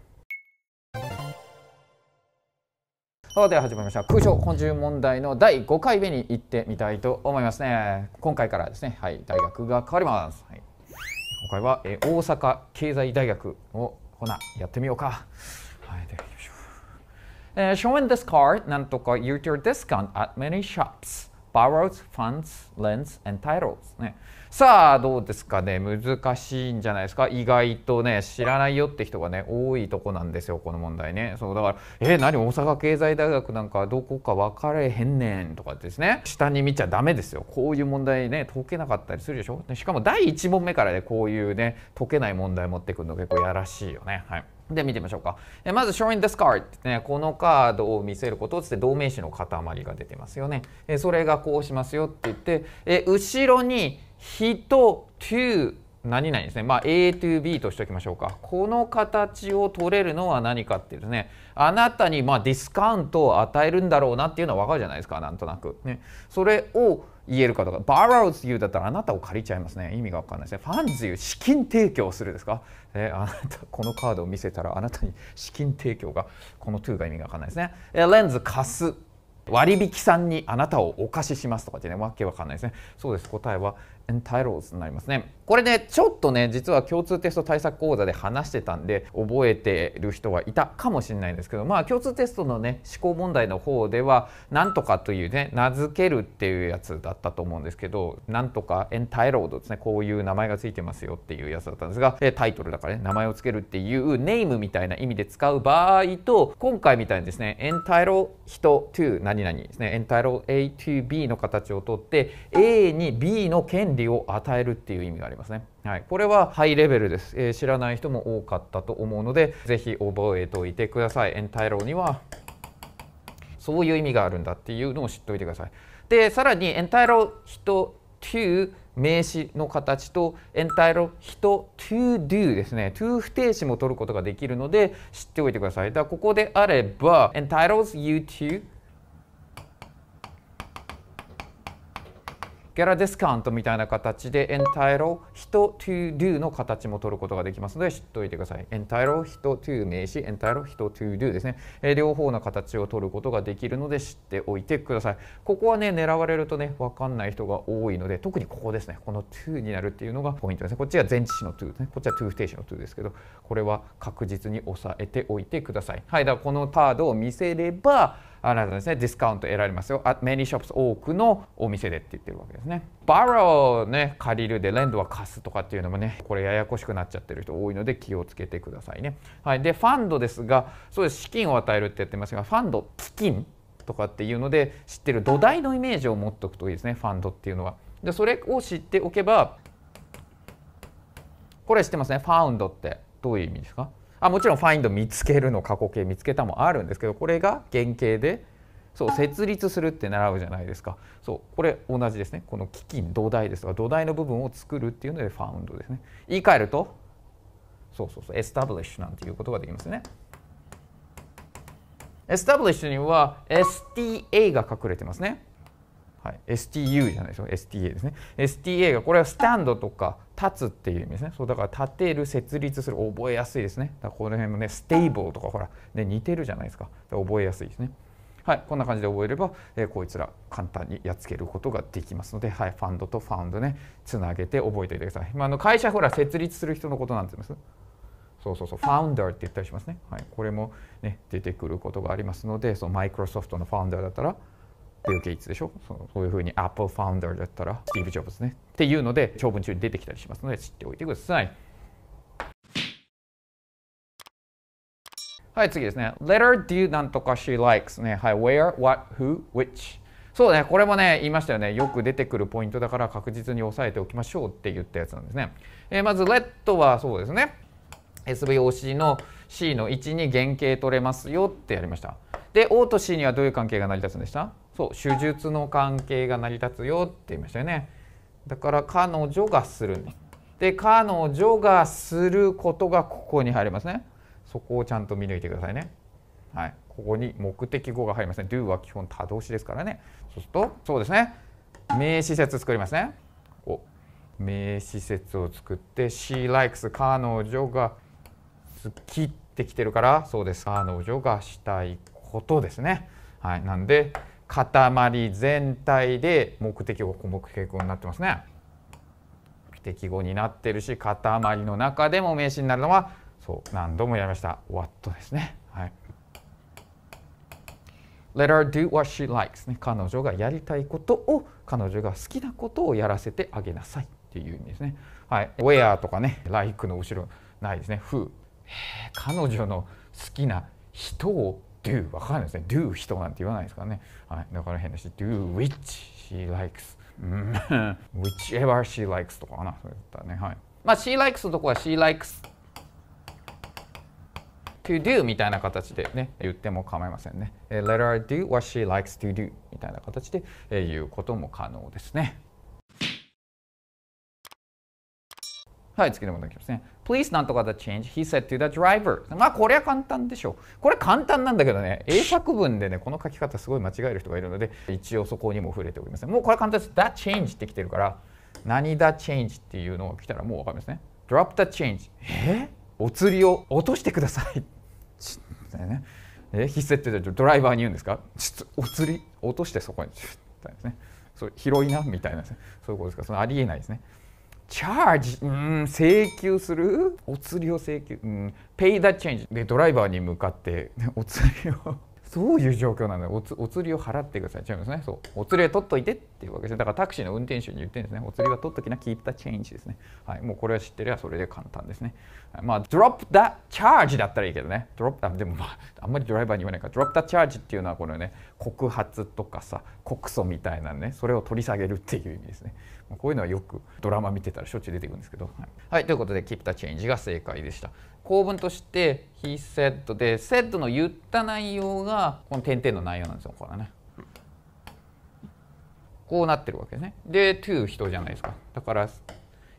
さあでは始まりました空調補充問題の第5回目に行ってみたいと思いますね今回からですねはい大学が変わります、はい、今回は、え大阪経済大学をほなやってみようかはいでよいしょ、え showing this card なんとか use your discount at many shops borrows funds lends and titles ねさあどうですかね難しいんじゃないですか意外とね知らないよって人がね多いとこなんですよこの問題ねそうだから「え何大阪経済大学なんかどこか分かれへんねん」とかですね下に見ちゃダメですよこういう問題ね解けなかったりするでしょしかも第1問目からねこういうね解けない問題持ってくるの結構やらしいよねはい。で見てみましょうか。えまず、showing this card、ね。このカードを見せることって同名詞の塊が出てますよね。えそれがこうしますよって言って、え後ろに人 to 何々ですね。まあ、A to B としておきましょうか。この形を取れるのは何かっていうとね、あなたにまディスカウントを与えるんだろうなっていうのは分かるじゃないですか、なんとなく。ね、それを言えるかとか、borrows だったらあなたを借りちゃいますね。意味が分かんないですね。ファンズユー、資金提供するですか。ね、あなたこのカードを見せたらあなたに資金提供がこの to が意味が分かんないですねえレンズ貸す割引さんにあなたをお貸ししますとかってねわけわかんないですねそうです答えは entitles になりますねこれねちょっとね実は共通テスト対策講座で話してたんで覚えてる人はいたかもしれないんですけどまあ共通テストのね思考問題の方では「なんとか」というね名付けるっていうやつだったと思うんですけど「なんとかエンタイロード」ですねこういう名前が付いてますよっていうやつだったんですがタイトルだからね名前を付けるっていうネームみたいな意味で使う場合と今回みたいにですね「エンタイロ人 to 何々」ですね「エンタイロ A to B」の形をとって A に B の権利を与えるっていう意味があります。りますね、はい、これはハイレベルです、えー、知らない人も多かったと思うので是非覚えておいてくださいエンタイローにはそういう意味があるんだっていうのを知っておいてくださいでさらにエンタイロー人 to 名詞の形とエンタイロー人 to do ですね to 不定詞も取ることができるので知っておいてくださいだここであればエンタイロー you to ギャラディスカウントみたいな形で entitle 人 to do の形も取ることができますので知っておいてください。entitle 人 to 名詞 entitle 人 to do ですね、えー、両方の形を取ることができるので知っておいてください。ここはね狙われるとねわかんない人が多いので特にここですねこの to になるっていうのがポイントですね。こっちは前置詞の to ですねこっちは to 不定詞の to ですけどこれは確実に押さえておいてください。はいだからこのカードを見せればあなたですね、ディスカウント得られますよ。あ、many shops 多くのお店でって言ってるわけですね。バローね、借りるで、レンドは貸すとかっていうのもね、これややこしくなっちゃってる人多いので気をつけてくださいね。はい。で、ファンドですが、そうです、資金を与えるって言ってますが、ファンド、基金とかっていうので知ってる土台のイメージを持っておくといいですね、ファンドっていうのは。で、それを知っておけば、これ知ってますね、ファウンドってどういう意味ですかあもちろん find 見つけるの過去形見つけたもあるんですけどこれが原型でそう設立するって習うじゃないですかそうこれ同じですねこの基金土台ですが土台の部分を作るっていうのでファウンドですね言い換えるとそうそうそうエスタブリッシュなんていうことができますねエスタブリッシュには STA が隠れてますねはい、STU じゃないですよ STA ですね STA がこれはスタンドとか立つっていう意味ですねそうだから立てる設立する覚えやすいですねだからこの辺もねステイボーとかほら、ね、似てるじゃないですか覚えやすいですねはいこんな感じで覚えれば、えー、こいつら簡単にやっつけることができますので、はい、ファンドとファウンドねつなげて覚えておいてください、まあ、あの会社ほら設立する人のことなんて言いますそうそうそう、ファウンダーって言ったりしますね。はい、これも、ね、出てくることがありますので、そのマイクロソフトのファウンダーだったら、ビル・ゲイツでしょそういうふうに Apple ファウンダーだったらスティーブ・ジョブズねっていうので長文中に出てきたりしますので知っておいてくださいはい次ですね Letter do なんとか she likes ねはい where what who which そうねこれもね言いましたよねよく出てくるポイントだから確実に押さえておきましょうって言ったやつなんですね、えー、まず let はそうですね SVOC の C の1に原型取れますよってやりましたで O と C にはどういう関係が成り立つんでしたそう手術の関係が成り立つよって言いましたよねだから彼女がするんですで彼女がすることがここに入りますねそこをちゃんと見抜いてくださいねはいここに目的語が入りますね do は基本多動詞ですからねそうするとそうですね名詞節作りますねここ名詞節を作って she likes 彼女が好きってきてるからそうです彼女がしたいことですねはいなんで塊全体で目的語目的語になってますね。的語になってるし塊の中でも名詞になるのはそう何度もやりました what ですね。はい Let her do what she likes、ね、彼女がやりたいことを彼女が好きなことをやらせてあげなさいっていう意味ですね。はい、where とかね like の後ろないですね who、えー、彼女の好きな人を do わかんないですね do 人なんて言わないですからね、はい、だから変だし do which she likes whichever she likes とかなそういったねはいまあ she likes のとこは she likes to do みたいな形でね言っても構いませんね、え let her do what she likes to do みたいな形で、言うことも可能ですねはい、次の問題いきますね。Please なんとか the change he said to the driver まあこれは簡単でしょうこれ簡単なんだけどね英作文でねこの書き方すごい間違える人がいるので一応そこにも触れておりますもうこれ簡単です that change ってきてるから何だ change っていうのが来たらもうわかりますね drop the change えお釣りを落としてくださいねえ必殺ってドライバーに言うんですかちょっとお釣り落としてそこに、ね、それ広いなみたいな、ね、そういうことですかそのありえないですね。チャージ、うん、請求するお釣りを請求、うん、ペイダチェンジでドライバーに向かって お釣りをそういう状況なんだおつお釣りを払ってください違うんですねそうお釣りは取っといてっていうわけですねだからタクシーの運転手に言ってるんですねお釣りは取っときなーいたチェンジですねはいもうこれは知ってりゃそれで簡単ですねまあドロップダチャージだったらいいけどねドロップあでもまああんまりドライバーに言わないからドロップダチャージっていうのはこのね告発とかさ告訴みたいなねそれを取り下げるっていう意味ですねこういうのはよくドラマ見てたらしょっちゅう出てくるんですけど。はい、はい、ということで Keep the Change が正解でした。構文として He said で said の言った内容がこの点々の内容なんですよこれね。こうなってるわけですね。で to 人じゃないですか。だから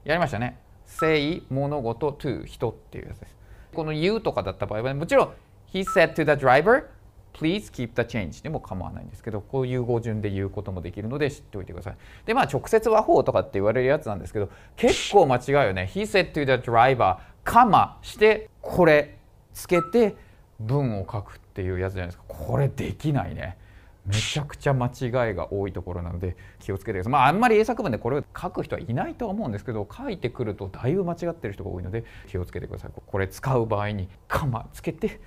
やりましたね。say 物事 to 人っていうやつです。この言うとかだった場合は、ね、もちろん He said to the driver please keep the change でも構わないんですけど、こういう語順で言うこともできるので知っておいてください。で、まあ直接和法とかって言われるやつなんですけど、結構間違うよね。He said to the driver, カマしてこれつけて文を書くっていうやつじゃないですか。これできないね。めちゃくちゃ間違いが多いところなので気をつけてください。まああんまり英作文でこれを書く人はいないとは思うんですけど書いてくるとだいぶ間違ってる人が多いので気をつけてください。これ使う場合に「カマ」つけて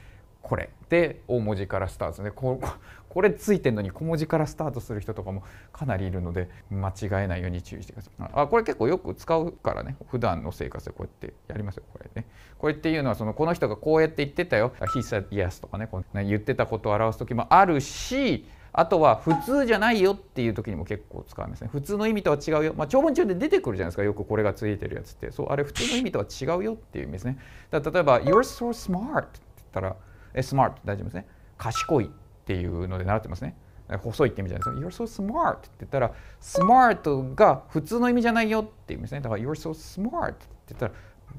これで大文字からスタートでこ これついてるのに小文字からスタートする人とかもかなりいるので間違えないように注意してくださいあこれ結構よく使うからね普段の生活でこうやってやりますよこれねこれっていうのはそのこの人がこうやって言ってたよ「he said yes」とかねこうね言ってたことを表す時もあるしあとは普通じゃないよっていう時にも結構使いますね。普通の意味とは違うよ。まあ、長文中で出てくるじゃないですか。よくこれがついてるやつって。そう、あれ普通の意味とは違うよっていう意味ですね。だ例えば、You're so smart って言ったら、スマート大丈夫ですね。賢いっていうので習ってますね。細いって意味じゃないですか。You're so smart って言ったら、スマートが普通の意味じゃないよって意味ですね。だから、You're so smart って言ったら、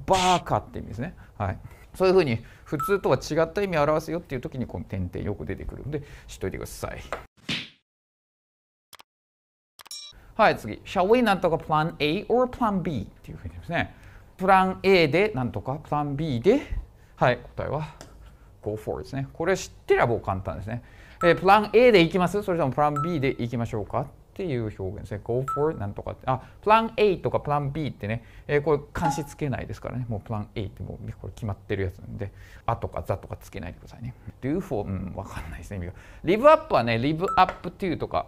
バーカって意味ですね。はい。そういうふうに普通とは違った意味を表すよっていう時にこの点々よく出てくるんで知っといてください。はい次。Shall we なんとか plan A or plan B っていうふうにですね。プラン A でなんとか、プラン B で、はい、答えは go f o r ですね。これ知ってればもう簡単ですね。えー、プラン A でいきますそれともプラン B でいきましょうかっていう表現ですね。go for なんとかって。あ、プラン A とかプラン B ってね、えー、これ監視つけないですからね。もうプラン A ってもうこれ決まってるやつなんで、あとかざとかつけないでくださいね。do for、うん、わかんないですね。l i v リブアップはね、リブアップ to とか、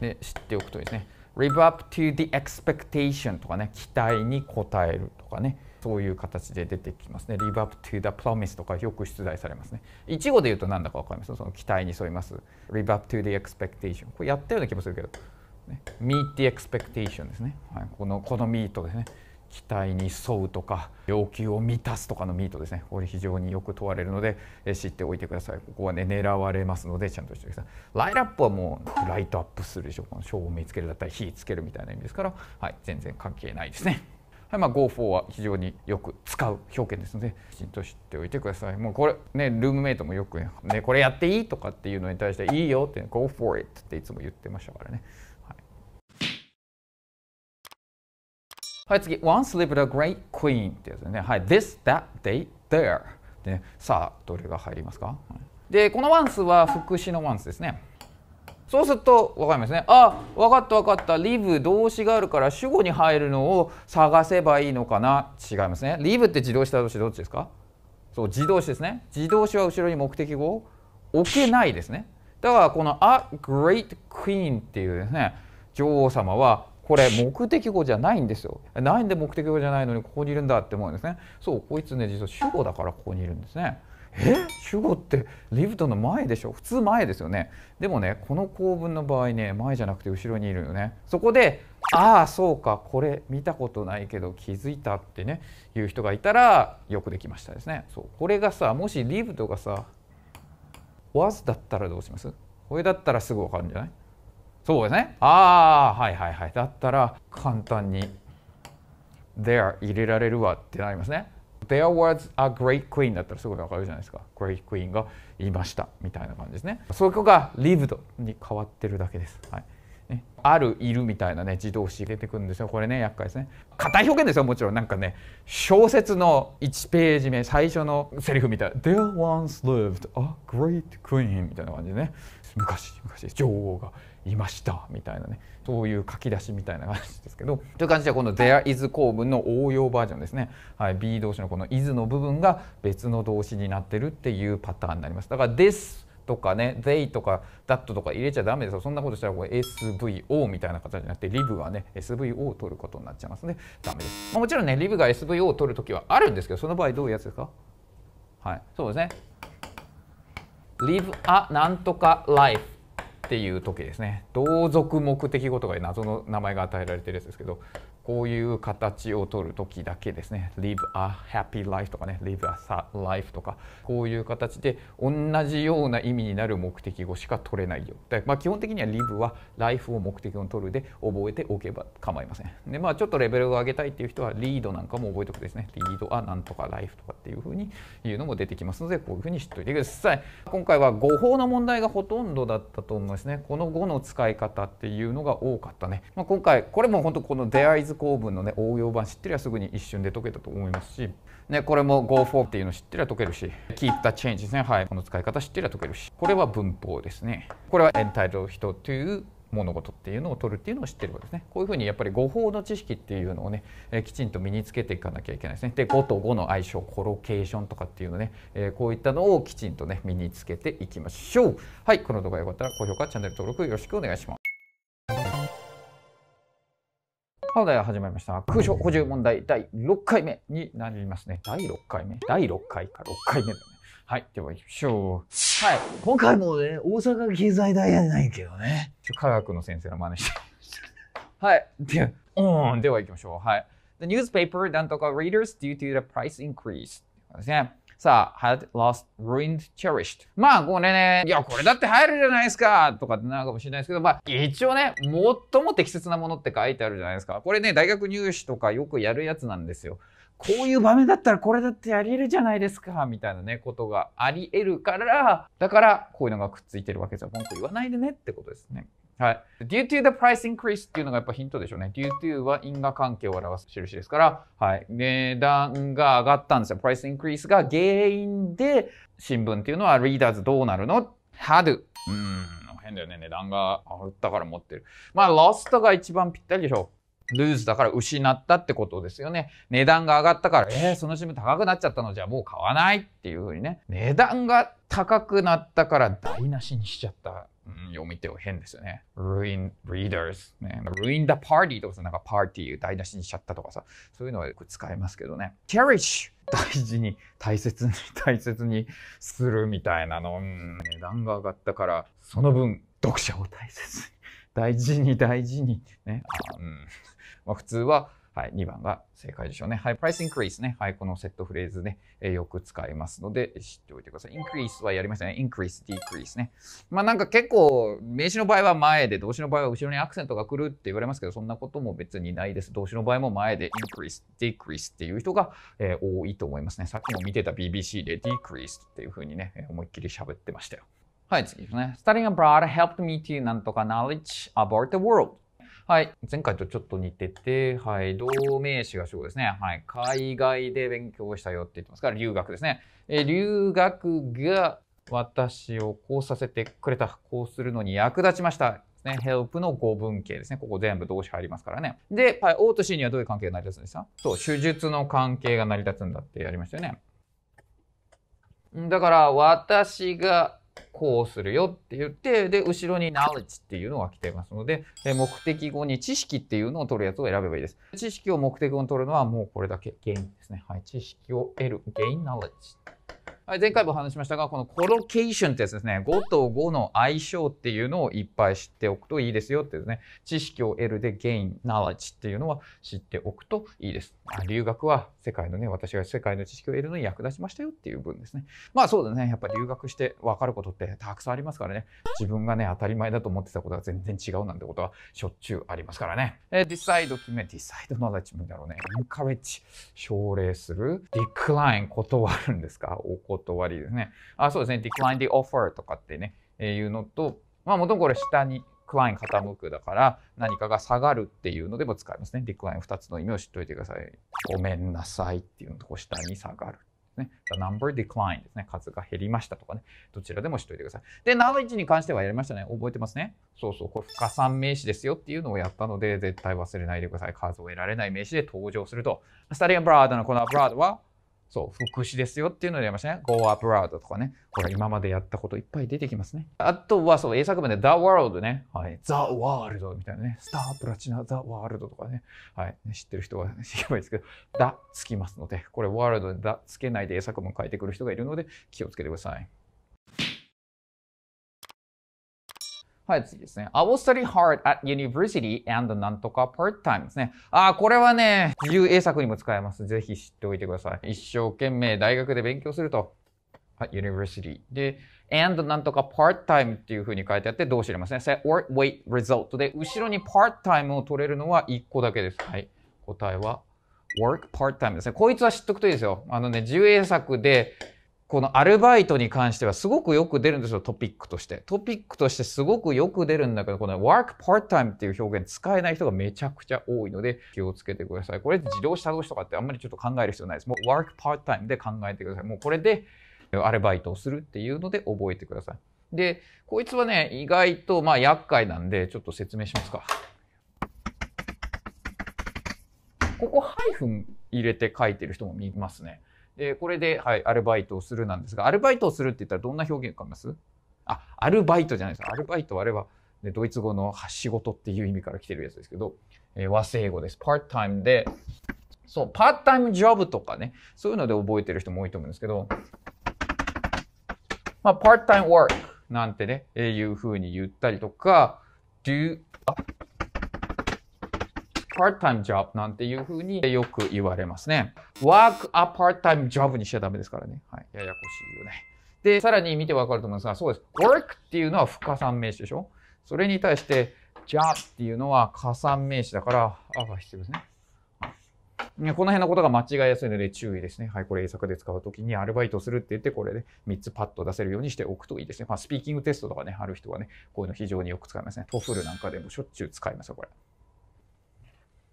ね、知っておくといいですね。live up to the expectation とかね、期待に応えるとかね。そういう形で出てきますね。Live up to the promise とかよく出題されますね。1語で言うと何だか分かりますその期待に沿います。Live up to the expectation。これやったような気もするけど、ね、Meet the expectation ですね。はい、このこのミートですね。期待に沿うとか要求を満たすとかのミートですねこれ非常によく問われるので知っておいてくださいここはね狙われますのでちゃんとしてくださいライラップはもうライトアップするでしょこの照明つけるだったり火つけるみたいな意味ですからはい全然関係ないですねはいまあ、g o f は非常によく使う表現ですのできちんと知っておいてくださいもうこれねルームメイトもよくね、これやっていいとかっていうのに対していいよって Go for it っていつも言ってましたからねはい、次。Once lived a great queen ってやつね。はい。This, that, day, there。ね、さあ、どれが入りますか、はい、で、この once は副詞の once ですね。そうすると分かりますね。あ分かった分かった。live 動詞があるから主語に入るのを探せばいいのかな違いますね。live って自動詞と動詞どっちですかそう自動詞ですね。自動詞は後ろに目的語を置けないですね。だからこの a great queen っていうですね女王様はこれ目的語じゃないんですよ。なんで目的語じゃないのにここにいるんだって思うんですね。そうこいつね実は主語だからここにいるんですね。え主語ってリフトの前でしょ普通前ですよねでもねこの構文の場合ね前じゃなくて後ろにいるよねそこでああそうかこれ見たことないけど気づいたってねいう人がいたらよくできましたですねそうこれがさもしリブトがさ was だったらどうしますこれだったらすぐ分かるんじゃないそうですねああはいはいはいだったら簡単に there 入れられるわってなりますね There was a great queen だったらすごいわかるじゃないですか Great queen がいましたみたいな感じですねそこが lived に変わってるだけです、はいね、あるいるみたいなね自動詞出てくるんですよこれね厄介ですね硬い表現ですよもちろんなんかね小説の1ページ目最初のセリフみたいな「There once lived a great queen」みたいな感じでね昔昔女王がいましたみたいなねそういう書き出しみたいな感じですけど という感じでこの「there is 構文」の応用バージョンですね、はい、B 動詞のこの「is」の部分が別の動詞になってるっていうパターンになりますだから「this」とかね、they とか that とか入れちゃダメですよ。そんなことしたらこれ SVO みたいな形になって、リブはね、SVO を取ることになっちゃいますね。ダメです。まあ、もちろんね、リブが SVO を取るときはあるんですけど、その場合どういうやつですかはい、そうですね。live a なんとか life っていう時計ですね同族目的語とか謎の名前が与えられてるやつですけどこういう形を取る時だけですね Live a happy life とかね Live a sad life とかこういう形で同じような意味になる目的語しか取れないよで、まあ、基本的には Live は Life を目的を取るで覚えておけば構いませんでまあちょっとレベルを上げたいっていう人は Lead なんかも覚えておくですね Lead はなんとか Life とかっていうふうに言うのも出てきますのでこういうふうに知っておいてください今回は語法の問題がほとんどだったと思いますねこの語の使い方っていうのが多かったね、まあ、今回これも本当この出会い構文の、ね、応用版知ってりゃすぐに一瞬で解けたと思いますし、ね、これも Go4 っていうの知ってりゃ解けるし Keep the change ですね、はい、この使い方知ってりゃ解けるしこれは文法ですねこれは Entitled 人という物事っていうのを取るっていうのを知ってるわけですね。こういうふうにやっぱり語法の知識っていうのをね、えきちんと身につけていかなきゃいけないですね。で語と語の相性コロケーションとかっていうのね、えこういったのをきちんとね身につけていきましょう。はいこの動画が良かったら高評価チャンネル登録よろしくお願いします。おでは始まりました。空所補充問題第6回目になりますね。第6回目第6回か、6回目だね。はい、では行きましょう。はい。今回もね、大阪経済大学ないけどね。科学の先生の真似して。はい。で、うん、では行きましょう。はい。The newspaper なんとか readers due to the price increase. ですね。さあ、had, lost, ruined, cherished。まあ、これね、いや、これだって入るじゃないですかとかってなるかもしれないですけど、まあ、一応ね、最も適切なものって書いてあるじゃないですか。これね、大学入試とかよくやるやつなんですよ。こういう場面だったらこれだってやり得るじゃないですか、みたいなね、ことがあり得るから、だから、こういうのがくっついてるわけじゃ文句言わないでねってことですね。はい。due to the price increase っていうのがやっぱヒントでしょうね。due to は因果関係を表す印ですから、はい。値段が上がったんですよ。price increase が原因で、新聞っていうのはリーダーズどうなるの ?had。うん、変だよね。値段が上がったから持ってる。まあ、lost が一番ぴったりでしょう。lose だから失ったってことですよね。値段が上がったから、えー、その新聞高くなっちゃったのじゃもう買わないっていうふうにね。値段が高くなったから台無しにしちゃったうん、読み手を変ですよね。ruin readers、ね、ruin the party とかさ、なんかパーティー台無しにしちゃったとかさ、そういうのはよく使いますけどね。cherish 大事に大切に大切にするみたいなの、値段が上がったから、その分読者を大切に大事に大事にね。あうんまあ、普通ははい、2番が正解でしょうね。はい、price increase ね。はい、このセットフレーズね、えー、よく使いますので、知っておいてください。increase はやりましたね。increase, decrease ね。まあなんか結構、名詞の場合は前で、動詞の場合は後ろにアクセントが来るって言われますけど、そんなことも別にないです。動詞の場合も前で increase, decrease っていう人が、えー、多いと思いますね。さっきも見てた BBC で decrease っていうふうにね、思いっきり喋ってましたよ。はい、次ですね。studying abroad helped me to なんとか knowledge about the world. はい。前回とちょっと似てて、はい。同名詞が主語ですね。はい。海外で勉強したよって言ってますから、留学ですね。え留学が私をこうさせてくれた。こうするのに役立ちました。ね、help の語文形ですね。ここ全部動詞入りますからね。で、はい、O と C にはどういう関係が成り立つんですかそう、手術の関係が成り立つんだってやりましたよね。だから、私がこうするよって言って、で、後ろに knowledge っていうのが来てますので、目的語に知識っていうのを取るやつを選べばいいです。知識を目的語に取るのはもうこれだけ原因ですね。はい。知識を得る原因 knowledge。はい、前回も話しましたが、このコロケーションってやつですね、5と5の相性っていうのをいっぱい知っておくといいですよってですね、知識を得るでゲイン、ナワジっていうのは知っておくといいです。留学は世界のね、私が世界の知識を得るのに役立ちましたよっていう分ですね。まあそうだね、やっぱ留学して分かることってたくさんありますからね、自分がね、当たり前だと思ってたことが全然違うなんてことはしょっちゅうありますからね。えー、ディサイド決め、ディサイドのも自分だろうね、エンカレッジ、奨励する、ディクライン断るんですか、怒お断りですね。あ、そうですね。decline the offer とかってね、えー、いうのと、まあ、もともとこれ下にクワイン傾くだから、何かが下がるっていうのでも使いますね。decline 2つの意味を知っておいてください。ごめんなさいっていうのと、こう下に下がる。ね。The number decline ですね。数が減りましたとかね。どちらでも知てといてください。で、71に関してはやりましたね。覚えてますね。そうそう。これ、不可算名詞ですよっていうのをやったので、絶対忘れないでください。数を得られない名詞で登場すると。スタディアンブラードのこのブラードは、そう、福祉ですよっていうのでやりましたね。go abroad とかね。これ今までやったこといっぱい出てきますね。あとは、そう、英作文で the world ね。はい。the world みたいなね。スタープラチナ the world とかね。はい。知ってる人は、知ればいいですけど、だつきますので、これ world でだつけないで英作文書いてくる人がいるので、気をつけてください。はい、次ですね。I will study hard at university and なんとか part-time ですね。ああ、これはね、自由英作にも使えます。ぜひ知っておいてください。一生懸命大学で勉強すると。はい、university。で、and なんとか part-time っていう風に書いてあって動詞入れますね。say or wait result で、後ろに part-time を取れるのは1個だけです。はい、答えは work part-time ですね。こいつは知っとくといいですよ。あのね、自由英作でこのアルバイトに関してはすごくよく出るんですよ、トピックとして。トピックとしてすごくよく出るんだけど、この work part time っていう表現使えない人がめちゃくちゃ多いので気をつけてください。これ自動車同士とかってあんまりちょっと考える必要ないです。もう work part time で考えてください。もうこれでアルバイトをするっていうので覚えてください。で、こいつはね、意外とまあ厄介なんでちょっと説明しますか。ここハイフン入れて書いてる人も見ますね。で、これで、はい、アルバイトをするなんですが、アルバイトをするって言ったらどんな表現浮かびますあ、アルバイトじゃないです。アルバイトはあれは、ね、ドイツ語の仕事っていう意味から来てるやつですけど、えー、和製英語です。パートタイムで、そう、パートタイムジョブとかね、そういうので覚えてる人も多いと思うんですけど、まあ、パートタイムワークなんてね、えー、いうふうに言ったりとか、do, あ part-time job なんていうふうによく言われますね。work a part-time job にしちゃダメですからね。はい。ややこしいよね。で、さらに見てわかると思いますが、そうです。work っていうのは不可算名詞でしょそれに対して、job っていうのは加算名詞だから、あが必要ですね。この辺のことが間違いやすいので注意ですね。はい、これ英作で使うときにアルバイトするって言って、これで3つパッと出せるようにしておくといいですね。まあ、スピーキングテストとかね、ある人はね、こういうの非常によく使いますね。トフルなんかでもしょっちゅう使いますよ、これ。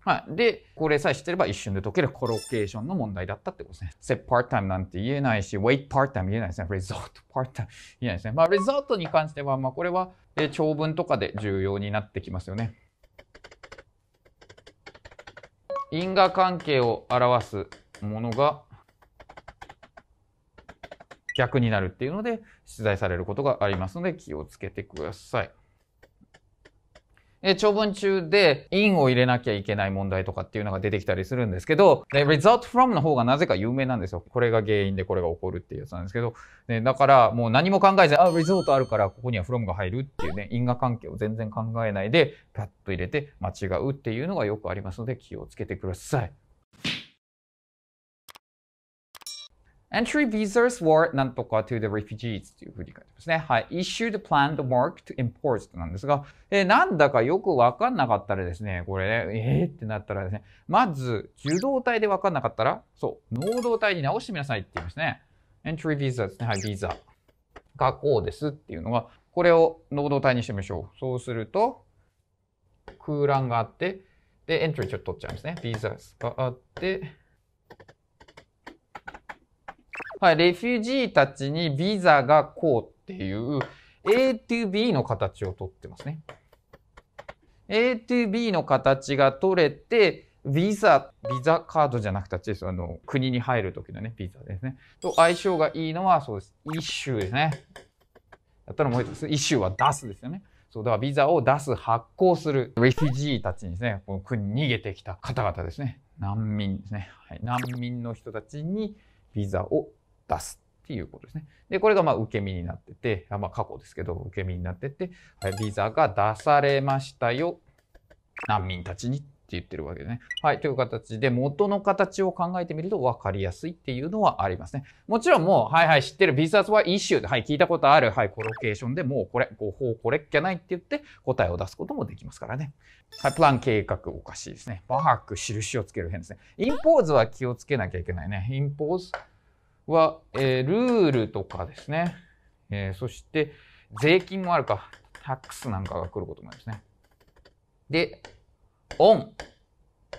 はい。で、これさえ知ってれば一瞬で解けるコロケーションの問題だったってことですね。セッパータイムなんて言えないし、ウェイトパータイム言えないですね。リゾートパータイム言えないですね。まあ、リゾートに関しては、まあ、これは、え長文とかで重要になってきますよね。因果関係を表すものが逆になるっていうので出題されることがありますので気をつけてください。え長文中で in を入れなきゃいけない問題とかっていうのが出てきたりするんですけど、で result from の方がなぜか有名なんですよ。これが原因でこれが起こるっていうやつなんですけど、ね、だからもう何も考えず、あ、result あるからここには from が入るっていうね、因果関係を全然考えないで、パッと入れて間違うっていうのがよくありますので気をつけてください。Entry visas were なんとか to the refugees というふうに書いてますね。はい。issued planned work to import なんですが、えー、なんだかよくわかんなかったらですね、これね、えーってなったらですね、まず、受動体でわかんなかったら、そう、能動体に直してみなさいって言いますね。entry visa s ね。はい、ビザ。学校ですっていうのが、これを能動体にしてみましょう。そうすると、空欄があって、で、entry ちょっと取っちゃいますね。visas があって、はい、レフュジーたちにビザがこうっていう A to B の形をとってますね。A to B の形が取れて、ビザ、ビザカードじゃなくてちです。あの、国に入る時のね、ビザですね。と相性がいいのは、そうです。イッシューですね。やったらもう一つ、イッシューは出すですよね。そう、だからビザを出す、発行する、レフュジーたちにですね、この国に逃げてきた方々ですね。難民ですね。はい、難民の人たちにビザを出すっていうことですね。で、これがまあ受け身になってて、まあ過去ですけど、受け身になってて、はい、ビザが出されましたよ。難民たちにって言ってるわけですね。はい、という形で元の形を考えてみると分かりやすいっていうのはありますね。もちろんもう、はいはい、知ってるビザはイシューで、はい、聞いたことある、はい、コロケーションでもうこれ、合法これっきゃないって言って答えを出すこともできますからね。はい、プラン計画おかしいですね。バーク、印をつける変ですね。インポーズは気をつけなきゃいけないね。インポーズ。は、えー、ルールとかですね、えー、そして税金もあるか、タックスなんかが来ることもありますね。で、オン、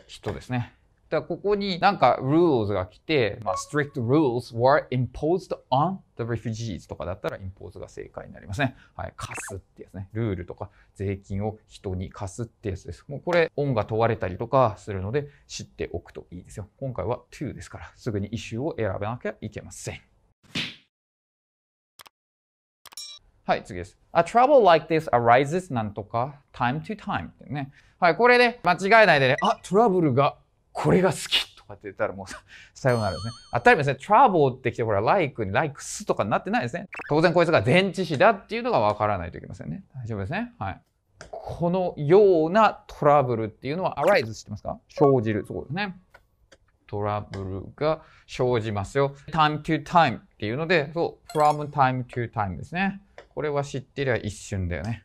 人ですね。だからここになんか rules が来て、まあ、strict rules were imposed on the refugees とかだったら impose が正解になりますね。はい。貸すってやつね。ルールとか税金を人に貸すってやつです。もうこれ、音が問われたりとかするので知っておくといいですよ。今回は to ですから、すぐにイシを選べなきゃいけません。はい、次です。A trouble like this arises なんとか time to time ってね。はい、これで、ね、間違えないでね、あ、トラブルがこれが好きとかって言ったらもうさよう ならですね。当たり前ですね。trouble ってきて、ほら like に l i k e すとかになってないですね。当然こいつが電池詞だっていうのがわからないといけませんね。大丈夫ですね。はい。このようなトラブルっていうのは arise してますか生じる。そうですね。トラブルが生じますよ。time to time っていうので、そう、from time to time ですね。これは知ってりゃ一瞬だよね。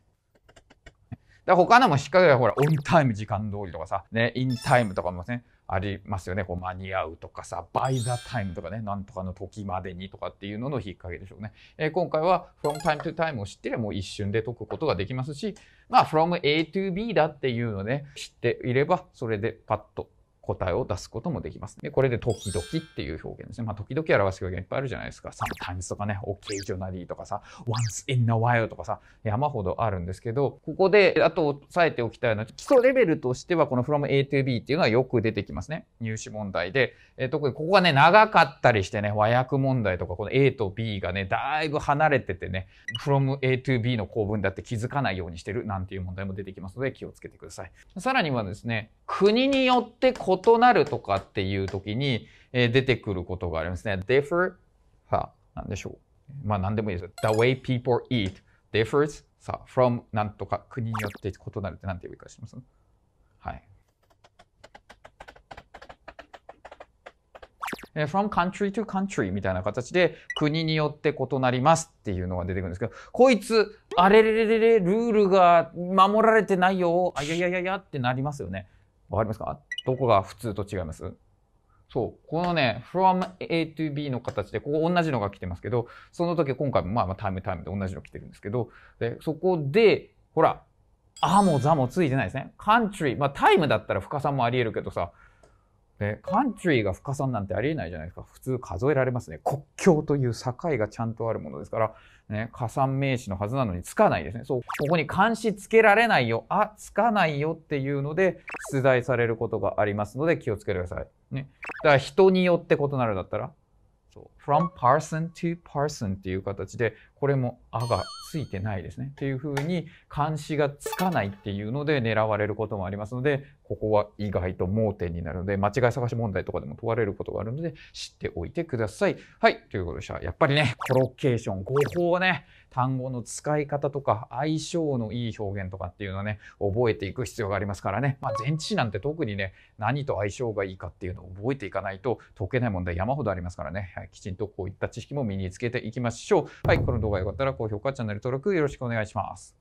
だ他のも引っからほら、on time 時間通りとかさ、ね、in time とかもですね。ありますよね。こう間に合うとかさ、by the time とかね、なんとかの時までにとかっていうのの引っ掛けでしょうね。えー、今回は from time to time を知ってればもう一瞬で解くことができますし、まあ from A to B だっていうのね、知っていれば、それでパッと答えを出すこともできます。で、これで時々っていう表現ですね。まあ、時々表す表現いっぱいあるじゃないですか。sometimes とかね、occasionally とかさ、once in a while とかさ、山ほどあるんですけど、ここで、あと押さえておきたいのは、基礎レベルとしては、この from A to B っていうのはよく出てきますね。入試問題で。え特にここがね、長かったりしてね、和訳問題とか、この A と B がね、だいぶ離れててね、from A to B の構文だって気づかないようにしてるなんていう問題も出てきますので、気をつけてください。さらにはですね、国によって異なるとかっていう時に、え出てくることがありますね。differ さあ、なんでしょう。まあ何でもいいです。the way people eat differs さあ、from なんとか国によって異なるって何て言うかしますはい。from country to country みたいな形で国によって異なりますっていうのが出てくるんですけど、こいつ、あれれれれれ、ルールが守られてないよ、あ、いやいやいやいやってなりますよね。わかりますかどこが普通と違いますそう。このね、from A to B の形で、ここ同じのが来てますけど、その時今回もまあまあタイムタイムで同じの来てるんですけど、で、そこで、ほら、あもざもついてないですね。country。まあタイムだったら深さもあり得るけどさ、で、country が深さなんてありえないじゃないですか。普通数えられますね。国境という境がちゃんとあるものですから、ね、加算名詞のはずなのにつかないですね。そう、ここに監視つけられないよ、あ、つかないよっていうので、出題されることがありますので気をつけてください。ね。だから人によって異なるだったら、と from person to person っていう形でこれも「あ」がついてないですねっていうふうに漢視がつかないっていうので狙われることもありますのでここは意外と盲点になるので間違い探し問題とかでも問われることがあるので知っておいてください。はいということでしたやっぱりねコロッケーション語法ね単語の使い方とか相性のいい表現とかっていうのはね覚えていく必要がありますからね、まあ、前置詞なんて特にね何と相性がいいかっていうのを覚えていかないと解けない問題山ほどありますからね、はい、きちんとこういった知識も身につけていきましょう。はい、この動画よかったら高評価チャンネル登録よろしくお願いします。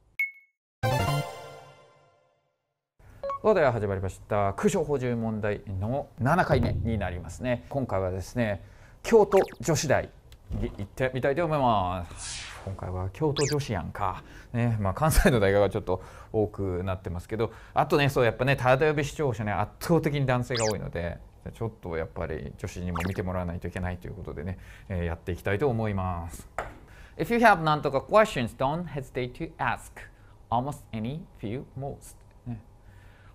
では始まりました「空所補充問題」の7回目になりますね。今回はですね京都女子大行ってみたいと思います今回は京都女子やんか、ねまあ、関西の大学がちょっと多くなってますけどあとねそうやっぱね漂部視聴者ね圧倒的に男性が多いのでちょっとやっぱり女子にも見てもらわないといけないということでね、えー、やっていきたいと思います If you have 何とか questions don't hesitate to ask almost any few most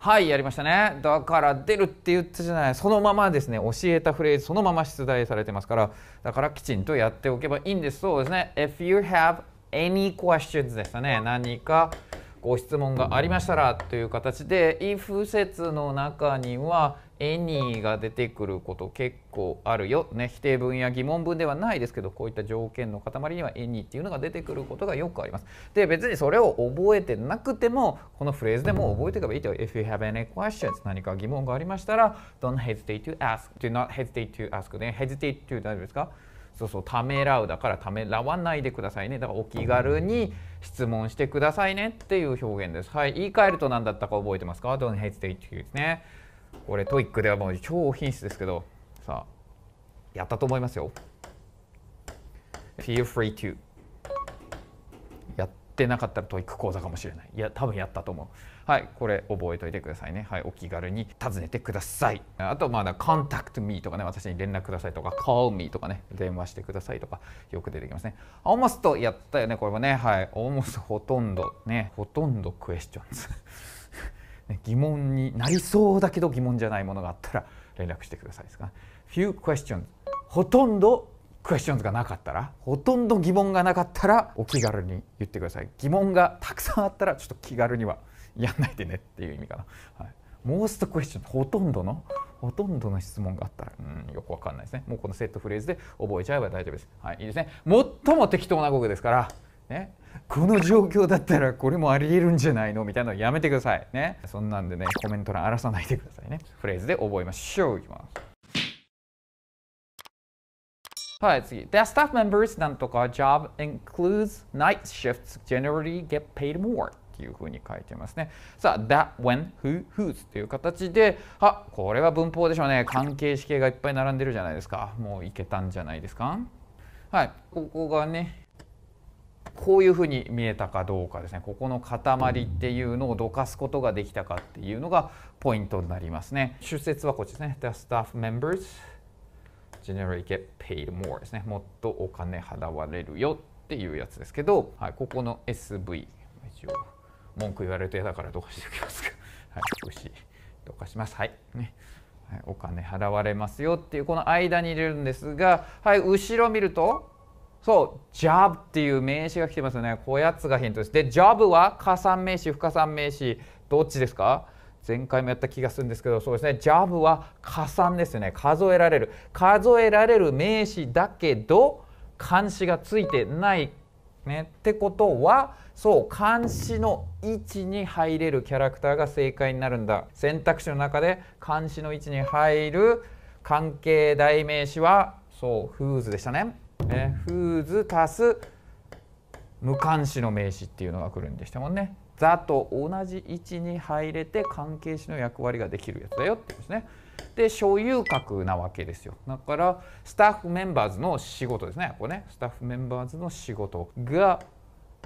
はいやりましたねだから出るって言ったじゃないそのままですね教えたフレーズそのまま出題されてますからだからきちんとやっておけばいいんですそうですね If you have any questions でしたね何かご質問がありましたらという形で if 説の中には any が出てくること結構あるよ、ね、否定文や疑問文ではないですけどこういった条件の塊には any っていうのが出てくることがよくありますで別にそれを覚えてなくてもこのフレーズでも覚えていけばいいと If you have any questions 何か疑問がありましたら Don't hesitate to ask Do not hesitate to ask ね hesitate to 大丈夫ですかそうそうためらうだからためらわないでくださいねだからお気軽に質問してくださいねっていう表現ですはい言い換えると何だったか覚えてますか Don't hesitate to ですねこれトイックではもう超品質ですけどさあやったと思いますよ Feel free to やってなかったらトイック講座かもしれないいや多分やったと思うはい、これ覚えておいてくださいね。はい、お気軽に尋ねてください。あと、まだ、contact me とかね、私に連絡くださいとか、call me とかね、電話してくださいとか、よく出てきますね。almost とやったよね、これもね。はい、almost ほとんどね、ほとんどクエスチョンズ。疑問になりそうだけど疑問じゃないものがあったら連絡してくださいですか、few questions ほとんどクエスチョンズがなかったらほとんど疑問がなかったらお気軽に言ってください疑問がたくさんあったらちょっと気軽にはやんないでねっていう意味かな。はい、モーストクエスチョンほとんどのほとんどの質問があったら、うん、よくわかんないですね。もうこのセットフレーズで覚えちゃえば大丈夫です。はい、いいですね。最も適当な語句ですから、ね、この状況だったらこれもありえるんじゃないのみたいなのやめてください。ね、そんなんでね、コメント欄荒らさないでくださいね。フレーズで覚えましょう。いきます。はい、次。t h e タッ staff members なんとか job includes night shifts generally get paid more. ていうふうに書いてますね。さあ、that, when, who, whose という形で、あこれは文法でしょうね。関係式がいっぱい並んでるじゃないですか。もういけたんじゃないですか。はい、ここがね、こういうふうに見えたかどうかですねここの塊っていうのをどかすことができたかっていうのがポイントになりますね出説はこっちですね The staff members generally get paid more ですねもっとお金払われるよっていうやつですけど、はい、ここの SV 一応文句言われて嫌だからどかしておきますかはい福しどかしますはいねお金払われますよっていうこの間に入れるんですが、はい、後ろ見るとそう、ジャブっていう名詞が来てますよね。こやつがヒントです。で、ジャブは加算名詞、不加算名詞、どっちですか前回もやった気がするんですけど、そうですね。ジャブは加算ですよね。数えられる。数えられる名詞だけど、漢詞がついてない。ね、ってことは、そう監視の位置に入れるキャラクターが正解になるんだ選択肢の中で監視の位置に入る関係代名詞はそうフーズでしたね、フーズ足す無関心の名詞っていうのが来るんでしたもんね。座と同じ位置に入れて関係詞の役割ができるやつだよってことですね。で所有格なわけですよだからスタッフメンバーズの仕事ですねこれねスタッフメンバーズの仕事が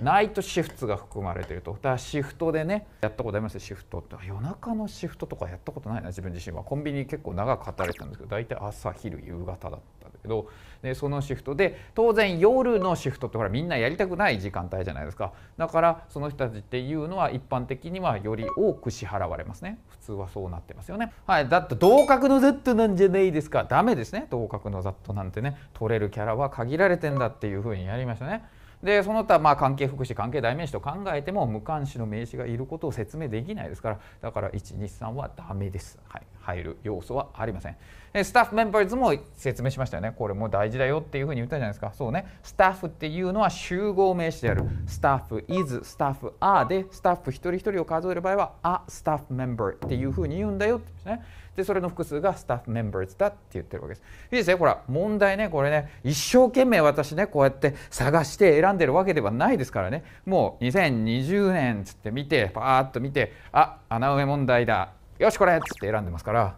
ナイトシフトが含まれているとだからシフトでねやったことありますシフトって夜中のシフトとかやったことないな自分自身はコンビニ結構長く働いてたんですけど大体朝昼夕方だったんだけどでそのシフトで当然夜のシフトってほらみんなやりたくない時間帯じゃないですかだからその人たちっていうのは一般的にはより多く支払われますね普通はそうなってますよねはいだって同格の Z なんじゃないですかダメですね同格の Z なんてね取れるキャラは限られてんだっていうふうにやりましたねでその他まあ関係副詞関係代名詞と考えても無関心の名詞がいることを説明できないですからだから123はダメです、はい、入る要素はありませんスタッフメンバーズも説明しましたよねこれも大事だよっていうふうに言ったじゃないですかそうねスタッフっていうのは集合名詞であるスタッフ is スタッフ are でスタッフ一人一人を数える場合は a スタッフメンバーっていうふうに言うんだよってですねでそれの複数がスタッフメンバーズだって言ってるわけですいいですねほら問題ねこれね一生懸命私ねこうやって探して選んでるわけではないですからねもう2020年つって見てパーッと見てあ穴埋め問題だよしこれっつって選んでますから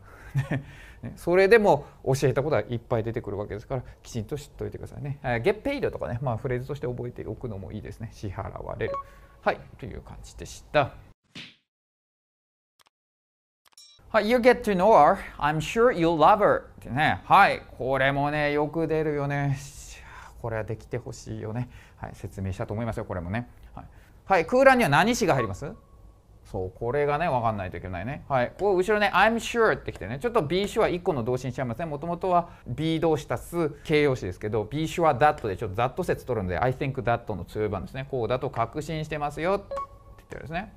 それでも教えたことはいっぱい出てくるわけですからきちんと知っておいてくださいね。ゲッペイドとかね、まあ、フレーズとして覚えておくのもいいですね。支払われる。はい、という感じでした。はい、You get to know her. I'm sure you love her. ってね。はい、これもね、よく出るよね。これはできてほしいよね。はい、説明したと思いますよ、これもね。はい、はい、空欄には何詞が入りますそう、これがね、わかんないといけないね。はい、こう後ろね、I'm sure ってきてね、ちょっと be sure は1個の動詞にしちゃいますね。もともとは be 動詞足す形容詞ですけど、be sure that でちょっと that 説取るので、I think that の強い版ですね。こうだと確信してますよって言ってるんですね。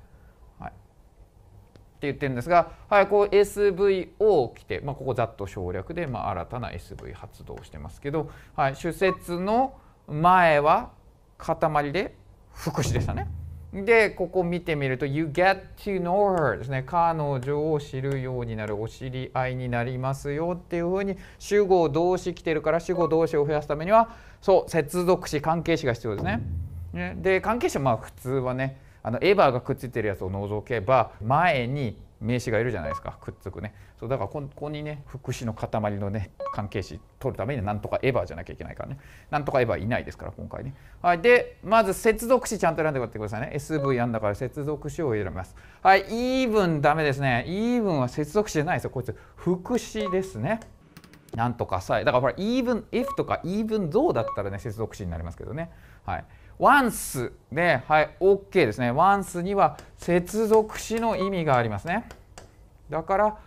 って言ってるんですが、はい、こう SV を来て、まあ、ここざっと省略で、まあ、新たな SV 発動してますけど、はい、主節の前は塊で副詞でしたね。で、ここ見てみると、You get to know her ですね。彼女を知るようになる、お知り合いになりますよっていうふうに、主語動詞来てるから、主語動詞を増やすためには、そう、接続詞、関係詞が必要ですね。ねで、関係詞はまあ普通はね、あのエバーがくっついてるやつを除けば前に名詞がいるじゃないですかくっつくねそうだからここにね副詞の塊のね関係詞取るためになんとかエバーじゃなきゃいけないからねなんとかエバーいないですから今回ねはいでまず接続詞ちゃんと選んでくださいね SV やんだから接続詞を選びますはいイーブンダメですねイーブンは接続詞じゃないですよこいつ副詞ですねなんとかさえだからほらイーブン F とかイーブン t だったらね接続詞になりますけどねはい once で、はい、OK ですね。once には接続詞の意味がありますね。だから、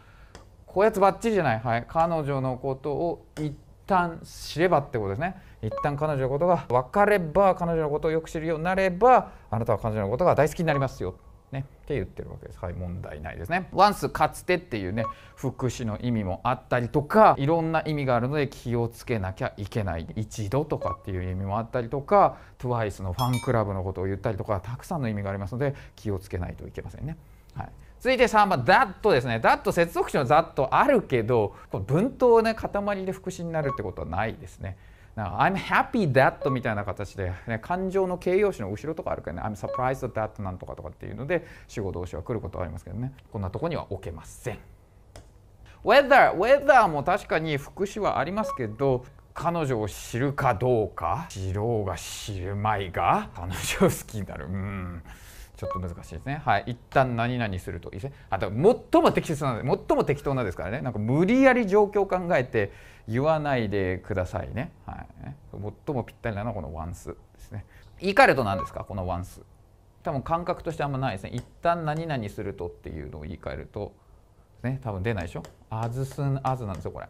こやつばっちりじゃない、はい、彼女のことを一旦知ればってことですね一旦彼女のことが分かれば彼女のことをよく知るようになればあなたは彼女のことが大好きになりますよねって言ってるわけですはい問題ないですね once かつてっていうね副詞の意味もあったりとかいろんな意味があるので気をつけなきゃいけない一度とかっていう意味もあったりとか TWICE のファンクラブのことを言ったりとかたくさんの意味がありますので気をつけないといけませんね。はい続いて3番「ざっと」ですね「だっと」接続詞の「ざっと」あるけどこの文頭ね塊で副詞になるってことはないですね。I'm happy that みたいな形で、ね、感情の形容詞の後ろとかあるからね I'm surprised that なんとかとかっていうので主語動詞は来ることはありますけどねこんなとこには置けません w e e t h e r w e a t h e r も確かに副詞はありますけど彼女を知るかどうか知ろうが知るまいが彼女を好きになるうんちょっと難しいですねはい一旦何々するといいですねあと最も適切なので最も適当なですからねなんか無理やり状況を考えて言わないでくださいね、はい、最もぴったりなのはこのワンスですねイカレと何ですかこのワンス多分感覚としてあんまないですね一旦何々するとっていうのを言い換えるとね多分出ないでしょあずすんあずなんですよこれ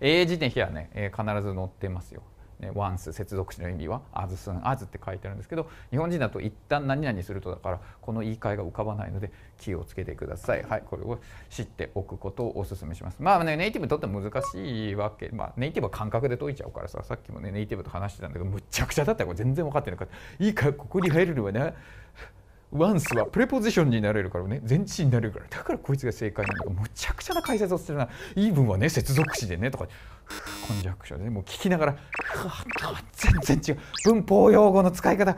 英辞典ヒアね、えー、必ず載ってますよね、once 接続詞の意味は as soon as って書いてあるんですけど日本人だと一旦何々するとだからこの言い換えが浮かばないので気をつけてください。はい、これを知っておくことをお勧めします。まあねネイティブにとっては難しいわけ、まあ、ネイティブは感覚で解いちゃうからささっきもねネイティブと話してたんだけどむちゃくちゃだったらこれ全然分かってないからいいかここに入るのはねワンスはプレポジションになれるからね前置詞になれるからだからこいつが正解なんだむちゃくちゃな解説をするなイーブンはね接続詞でねとかコンジャクションで、ね、もう聞きながら全然違う文法用語の使い方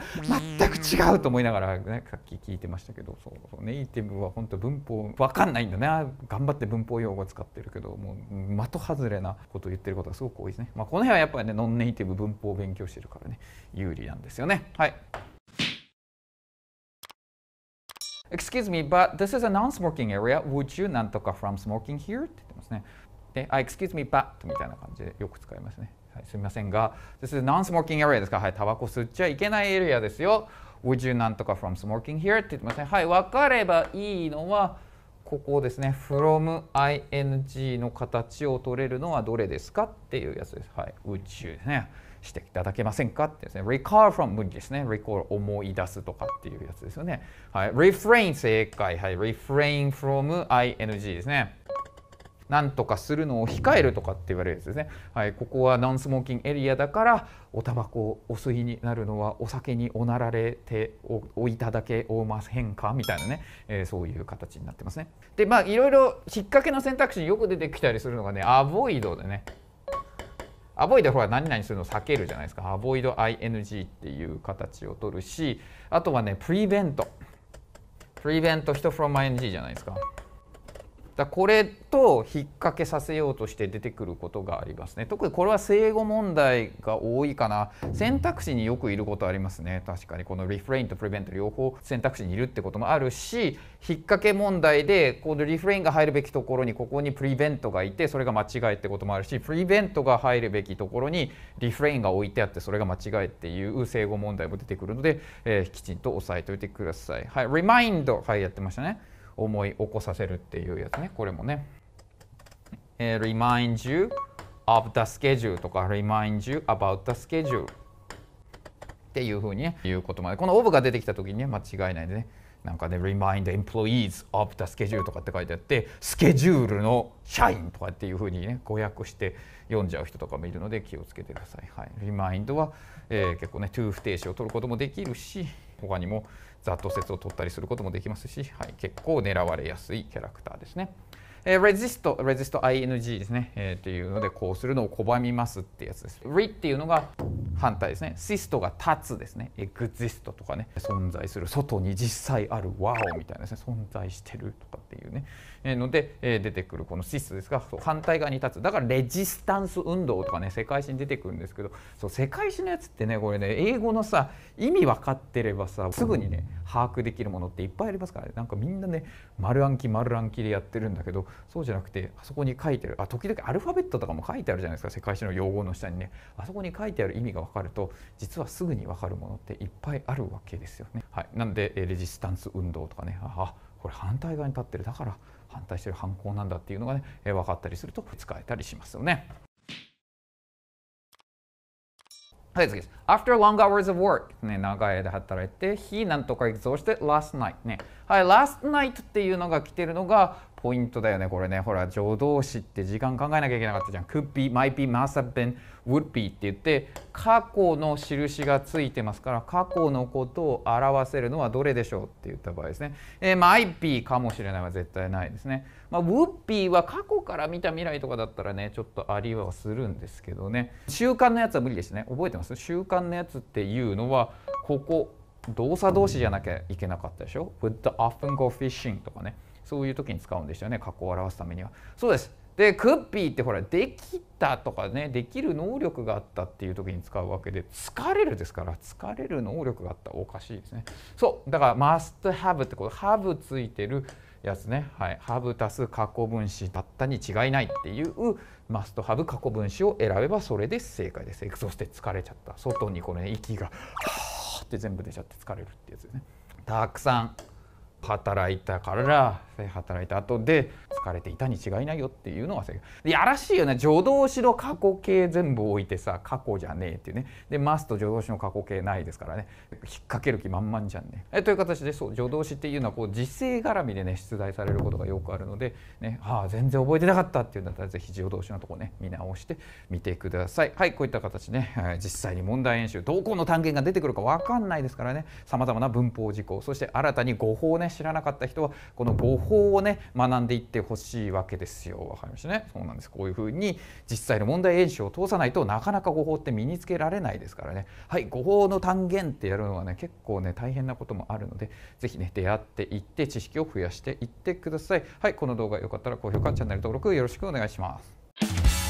全く違うと思いながら、ね、さっき聞いてましたけどそうそうネイティブは本当文法分かんないんだな頑張って文法用語使ってるけどもう的外れなことを言ってることがすごく多いですね。まあ、この辺はやっぱりねノンネイティブ文法を勉強してるからね有利なんですよね。はい Excuse me, but this is a non-smoking area. Would you なんとか from smoking here? って言ってますね。で、I excuse me, but みたいな感じでよく使いますね。はい、すみませんが、This is non-smoking area ですから、はい、タバコ吸っちゃいけないエリアですよ。Would you なんとか from smoking here? って言ってますね。はい、分かればいいのは、ここですね。from ing の形を取れるのはどれですかっていうやつです。はい、Would you ですね。していただけませんかってですね recall from 無理ですね recall 思い出すとかっていうやつですよねはい refrain 正解はい refrain from ing ですねなんとかするのを控えるとかって言われるやつですね。はい、ここはノンスモーキングエリアだから、おタバコをお吸いになるのはお酒におなられておおいただけおませんかみたいなね、えー、そういう形になってますね。で、まあいろいろ引っ掛けの選択肢によく出てきたりするのがね、アボイドでね。アボイドほら何々するの避けるじゃないですかアボイド ING っていう形を取るしあとはねプリベントプリベント人 from ING じゃないですかだこれと引っ掛けさせようとして出てくることがありますね特にこれは生後問題が多いかな選択肢によくいることありますね確かにこのリフレインとプレベント両方選択肢にいるってこともあるし引っ掛け問題でこのリフレインが入るべきところにここにプリベントがいてそれが間違いってこともあるしプリベントが入るべきところにリフレインが置いてあってそれが間違いっていう生後問題も出てくるので、えー、きちんと押さえておいてください。はい、Remind、はい、やってましたね。思い起こさせるっていうやつねこれもね、え remind you of the schedule とか remind you about the schedule っていうふうにねいうことまでこの of が出てきた時には間違いないでねなんかね remind employees of the schedule とかって書いてあってスケジュールの社員とかっていうふうにね誤訳して読んじゃう人とかもいるので気をつけてください。はい、remind は、えー、結構ね to 不定詞を取ることもできるし他にも雑踏説を取ったりすることもできますし、はい、結構狙われやすいキャラクターですね。えー、resist, r i n g ですね、えー、っていうのでこうするのを拒みますってやつです。re っていうのが反対ですね。シストが立つですね。エ x ジストとかね、存在する、外に実際ある、ワオみたいなですね、存在してるとかっていうね。ので、え出てくるこのシスですが反対側に立つだからレジスタンス運動とかね世界史に出てくるんですけどそう世界史のやつってねこれね英語のさ意味分かってればさすぐにね把握できるものっていっぱいありますから、ね、なんかみんなね丸暗記丸暗記でやってるんだけどそうじゃなくてあそこに書いてるあ時々アルファベットとかも書いてあるじゃないですか世界史の用語の下にねあそこに書いてある意味が分かると実はすぐに分かるものっていっぱいあるわけですよね。はい、なんでレジスタンス運動とかねあこれ反対側に立ってるだから反対してる犯行なんだっていうのがね分かったりすると使えたりしますよね。はい次です。After long hours of work ね、長い間働いて、日なんとか激して last night ね。はい、last night っていうのが来てるのがポイントだよね、これね。ほら、助動詞って時間考えなきゃいけなかったじゃん。could be, might be, must have been, would be って言って、過去の印がついてますから、過去のことを表せるのはどれでしょうって言った場合ですね。えー、might be かもしれないは絶対ないですね。まあ、ウッピーは過去から見た未来とかだったらねちょっとありはするんですけどね習慣のやつは無理ですね覚えてます習慣のやつっていうのはここ動作同士じゃなきゃいけなかったでしょ Would often go fishing とかねそういう時に使うんでしたよね過去を表すためにはそうですでクッピーってほらできたとかねできる能力があったっていう時に使うわけで疲れるですから疲れる能力があったおかしいですねそうだから must have ってこと have ついてるやつね、はい、ハブ足す過去分子たったに違いないっていうマストハブ過去分子を選べばそれで正解ですエクソして疲れちゃった外にこれ、ね、息がはーって全部出ちゃって疲れるってやつですねたくさん働いたからで働いた後で疲れていたに違いないよっていうのは正やらしいよね助動詞の過去形全部置いてさ過去じゃねえっていうねで「ます」と助動詞の過去形ないですからね引っ掛ける気満々じゃんねえという形でそう助動詞っていうのはこう時勢絡みでね出題されることがよくあるので、ね、ああ全然覚えてなかったっていうんだったら是非助動詞のとこね見直してみてくださいはいこういった形ね実際に問題演習どこの単元が出てくるか分かんないですからねさまざまな文法事項そして新たに語法ね知らなかった人はこの語法法をね学んでいってほしいわけですよ。わかりましたね。そうなんです。こういうふうに実際の問題演習を通さないとなかなか誤法って身につけられないですからね。はい、誤法の単元ってやるのはね結構ね大変なこともあるので、ぜひね出会っていって知識を増やしていってください。はい、この動画良かったら高評価チャンネル登録よろしくお願いします。